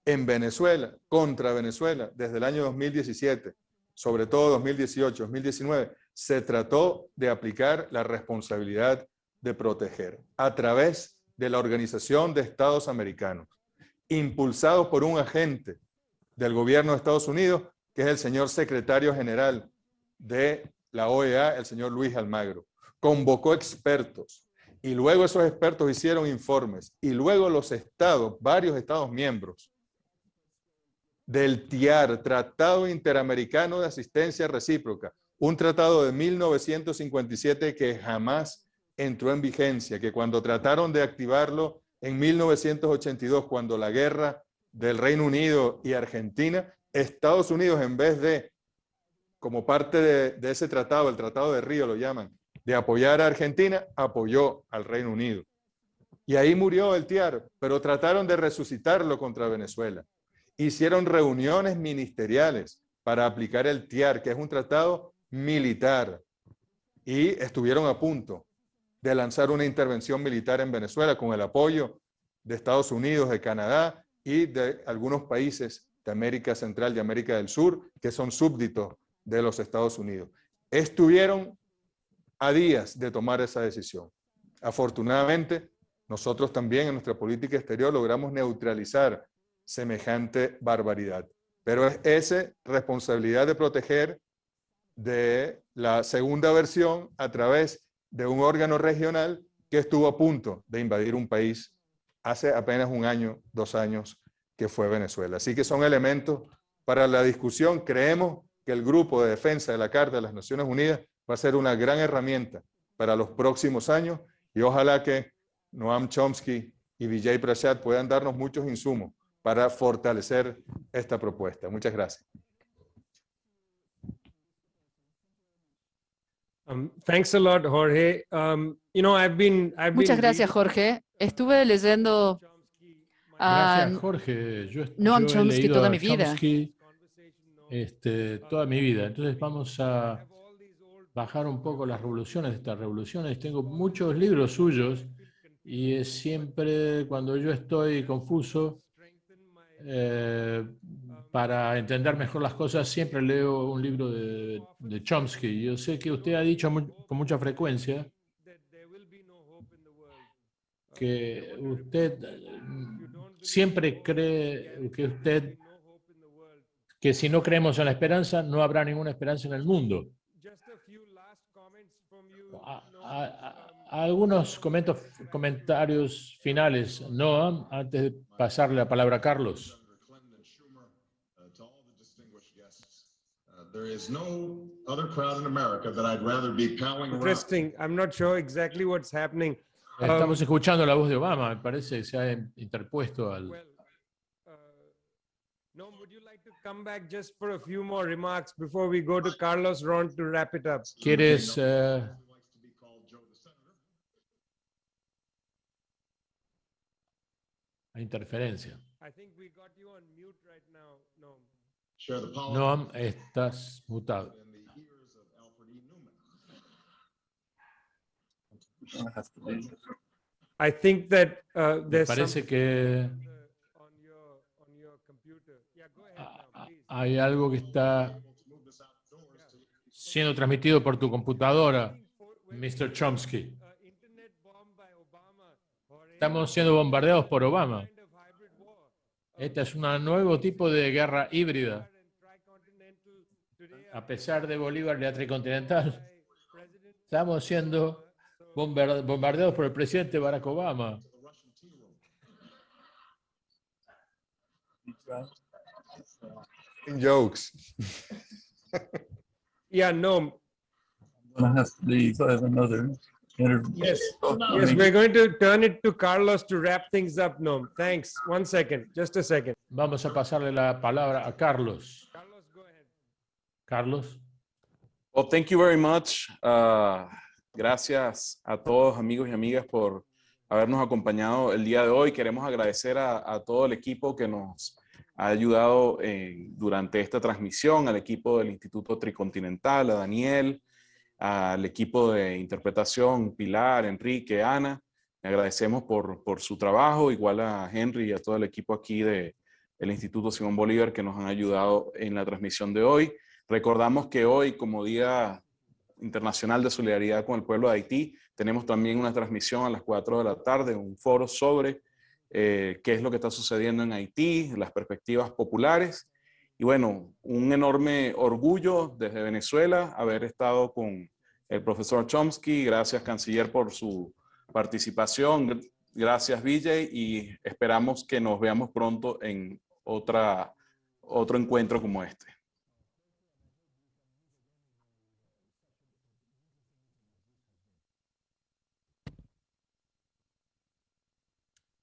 en Venezuela, contra Venezuela, desde el año 2017, sobre todo 2018, 2019, se trató de aplicar la responsabilidad de proteger a través de la Organización de Estados Americanos, impulsado por un agente del gobierno de Estados Unidos, que es el señor secretario general de la OEA, el señor Luis Almagro. Convocó expertos y luego esos expertos hicieron informes y luego los estados, varios estados miembros del TIAR, Tratado Interamericano de Asistencia Recíproca, un tratado de 1957 que jamás entró en vigencia, que cuando trataron de activarlo en 1982, cuando la guerra del Reino Unido y Argentina, Estados Unidos, en vez de, como parte de, ese tratado, el Tratado de Río lo llaman, de apoyar a Argentina, apoyó al Reino Unido. Y ahí murió el TIAR, pero trataron de resucitarlo contra Venezuela. Hicieron reuniones ministeriales para aplicar el TIAR, que es un tratado militar y estuvieron a punto de lanzar una intervención militar en Venezuela con el apoyo de Estados Unidos, de Canadá y de algunos países de América Central y América del Sur que son súbditos de los Estados Unidos. Estuvieron a días de tomar esa decisión. Afortunadamente, nosotros también en nuestra política exterior logramos neutralizar semejante barbaridad. Pero es esa responsabilidad de proteger de la segunda versión a través de un órgano regional que estuvo a punto de invadir un país hace apenas un año, dos años, que fue Venezuela. Así que son elementos para la discusión. Creemos que el grupo de defensa de la Carta de las Naciones Unidas va a ser una gran herramienta para los próximos años y ojalá que Noam Chomsky y Vijay Prashad puedan darnos muchos insumos para fortalecer esta propuesta. Muchas gracias. Muchas gracias, Jorge. Estuve leyendo ah, a Jorge. Noam Chomsky toda mi vida. Este, toda mi vida. Entonces vamos a bajar un poco las revoluciones, estas revoluciones. Tengo muchos libros suyos y es siempre cuando yo estoy confuso, eh, para entender mejor las cosas, siempre leo un libro de, Chomsky. Yo sé que usted ha dicho con mucha frecuencia que usted mm, siempre cree que usted que si no creemos en la esperanza, no habrá ninguna esperanza en el mundo. algunos comentarios finales, Noam, antes de pasarle la palabra a Carlos. There is no other crowd in America that I'd rather be palling Interesting. Around. I'm not sure exactly what's happening. Estamos um, escuchando la voz de Obama, Parece que se ha interpuesto al. Well, uh, no, would you like to come back just for a few more remarks before we go to Carlos Ron to wrap it up? ¿Quieres? Uh, interferencia. I think we got you on mute right now. Noam, estás mutado. parece que hay algo que está siendo transmitido por tu computadora, Mr. Chomsky. Uh, Estamos siendo bombardeados por Obama. Este es un nuevo tipo de guerra híbrida a pesar de Bolívar y la Tricontinental, estamos siendo bombardeados por el presidente Barack Obama. Jokes. yeah, no. I'm to leave. another Yes, yes, we're going to turn it to Carlos to wrap things up. No, thanks. One second, just a second. Vamos a pasarle la palabra a Carlos. Carlos. Well, thank you very much. Uh, gracias a todos, amigos y amigas, por habernos acompañado el día de hoy. Queremos agradecer a, todo el equipo que nos ha ayudado eh, durante esta transmisión, al equipo del Instituto Tricontinental, a Daniel, al equipo de interpretación, Pilar, Enrique, Ana. agradecemos por, su trabajo, igual a Henry y a todo el equipo aquí de, del Instituto Simón Bolívar que nos han ayudado en la transmisión de hoy. Recordamos que hoy, como Día Internacional de Solidaridad con el Pueblo de Haití, tenemos también una transmisión a las 4 de la tarde, un foro sobre eh, qué es lo que está sucediendo en Haití, las perspectivas populares. Y bueno, un enorme orgullo desde Venezuela haber estado con el profesor Chomsky. Gracias, canciller, por su participación. Gracias, Vijay, y esperamos que nos veamos pronto en otra, otro encuentro como este.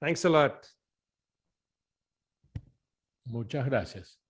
Thanks a lot. Muchas gracias.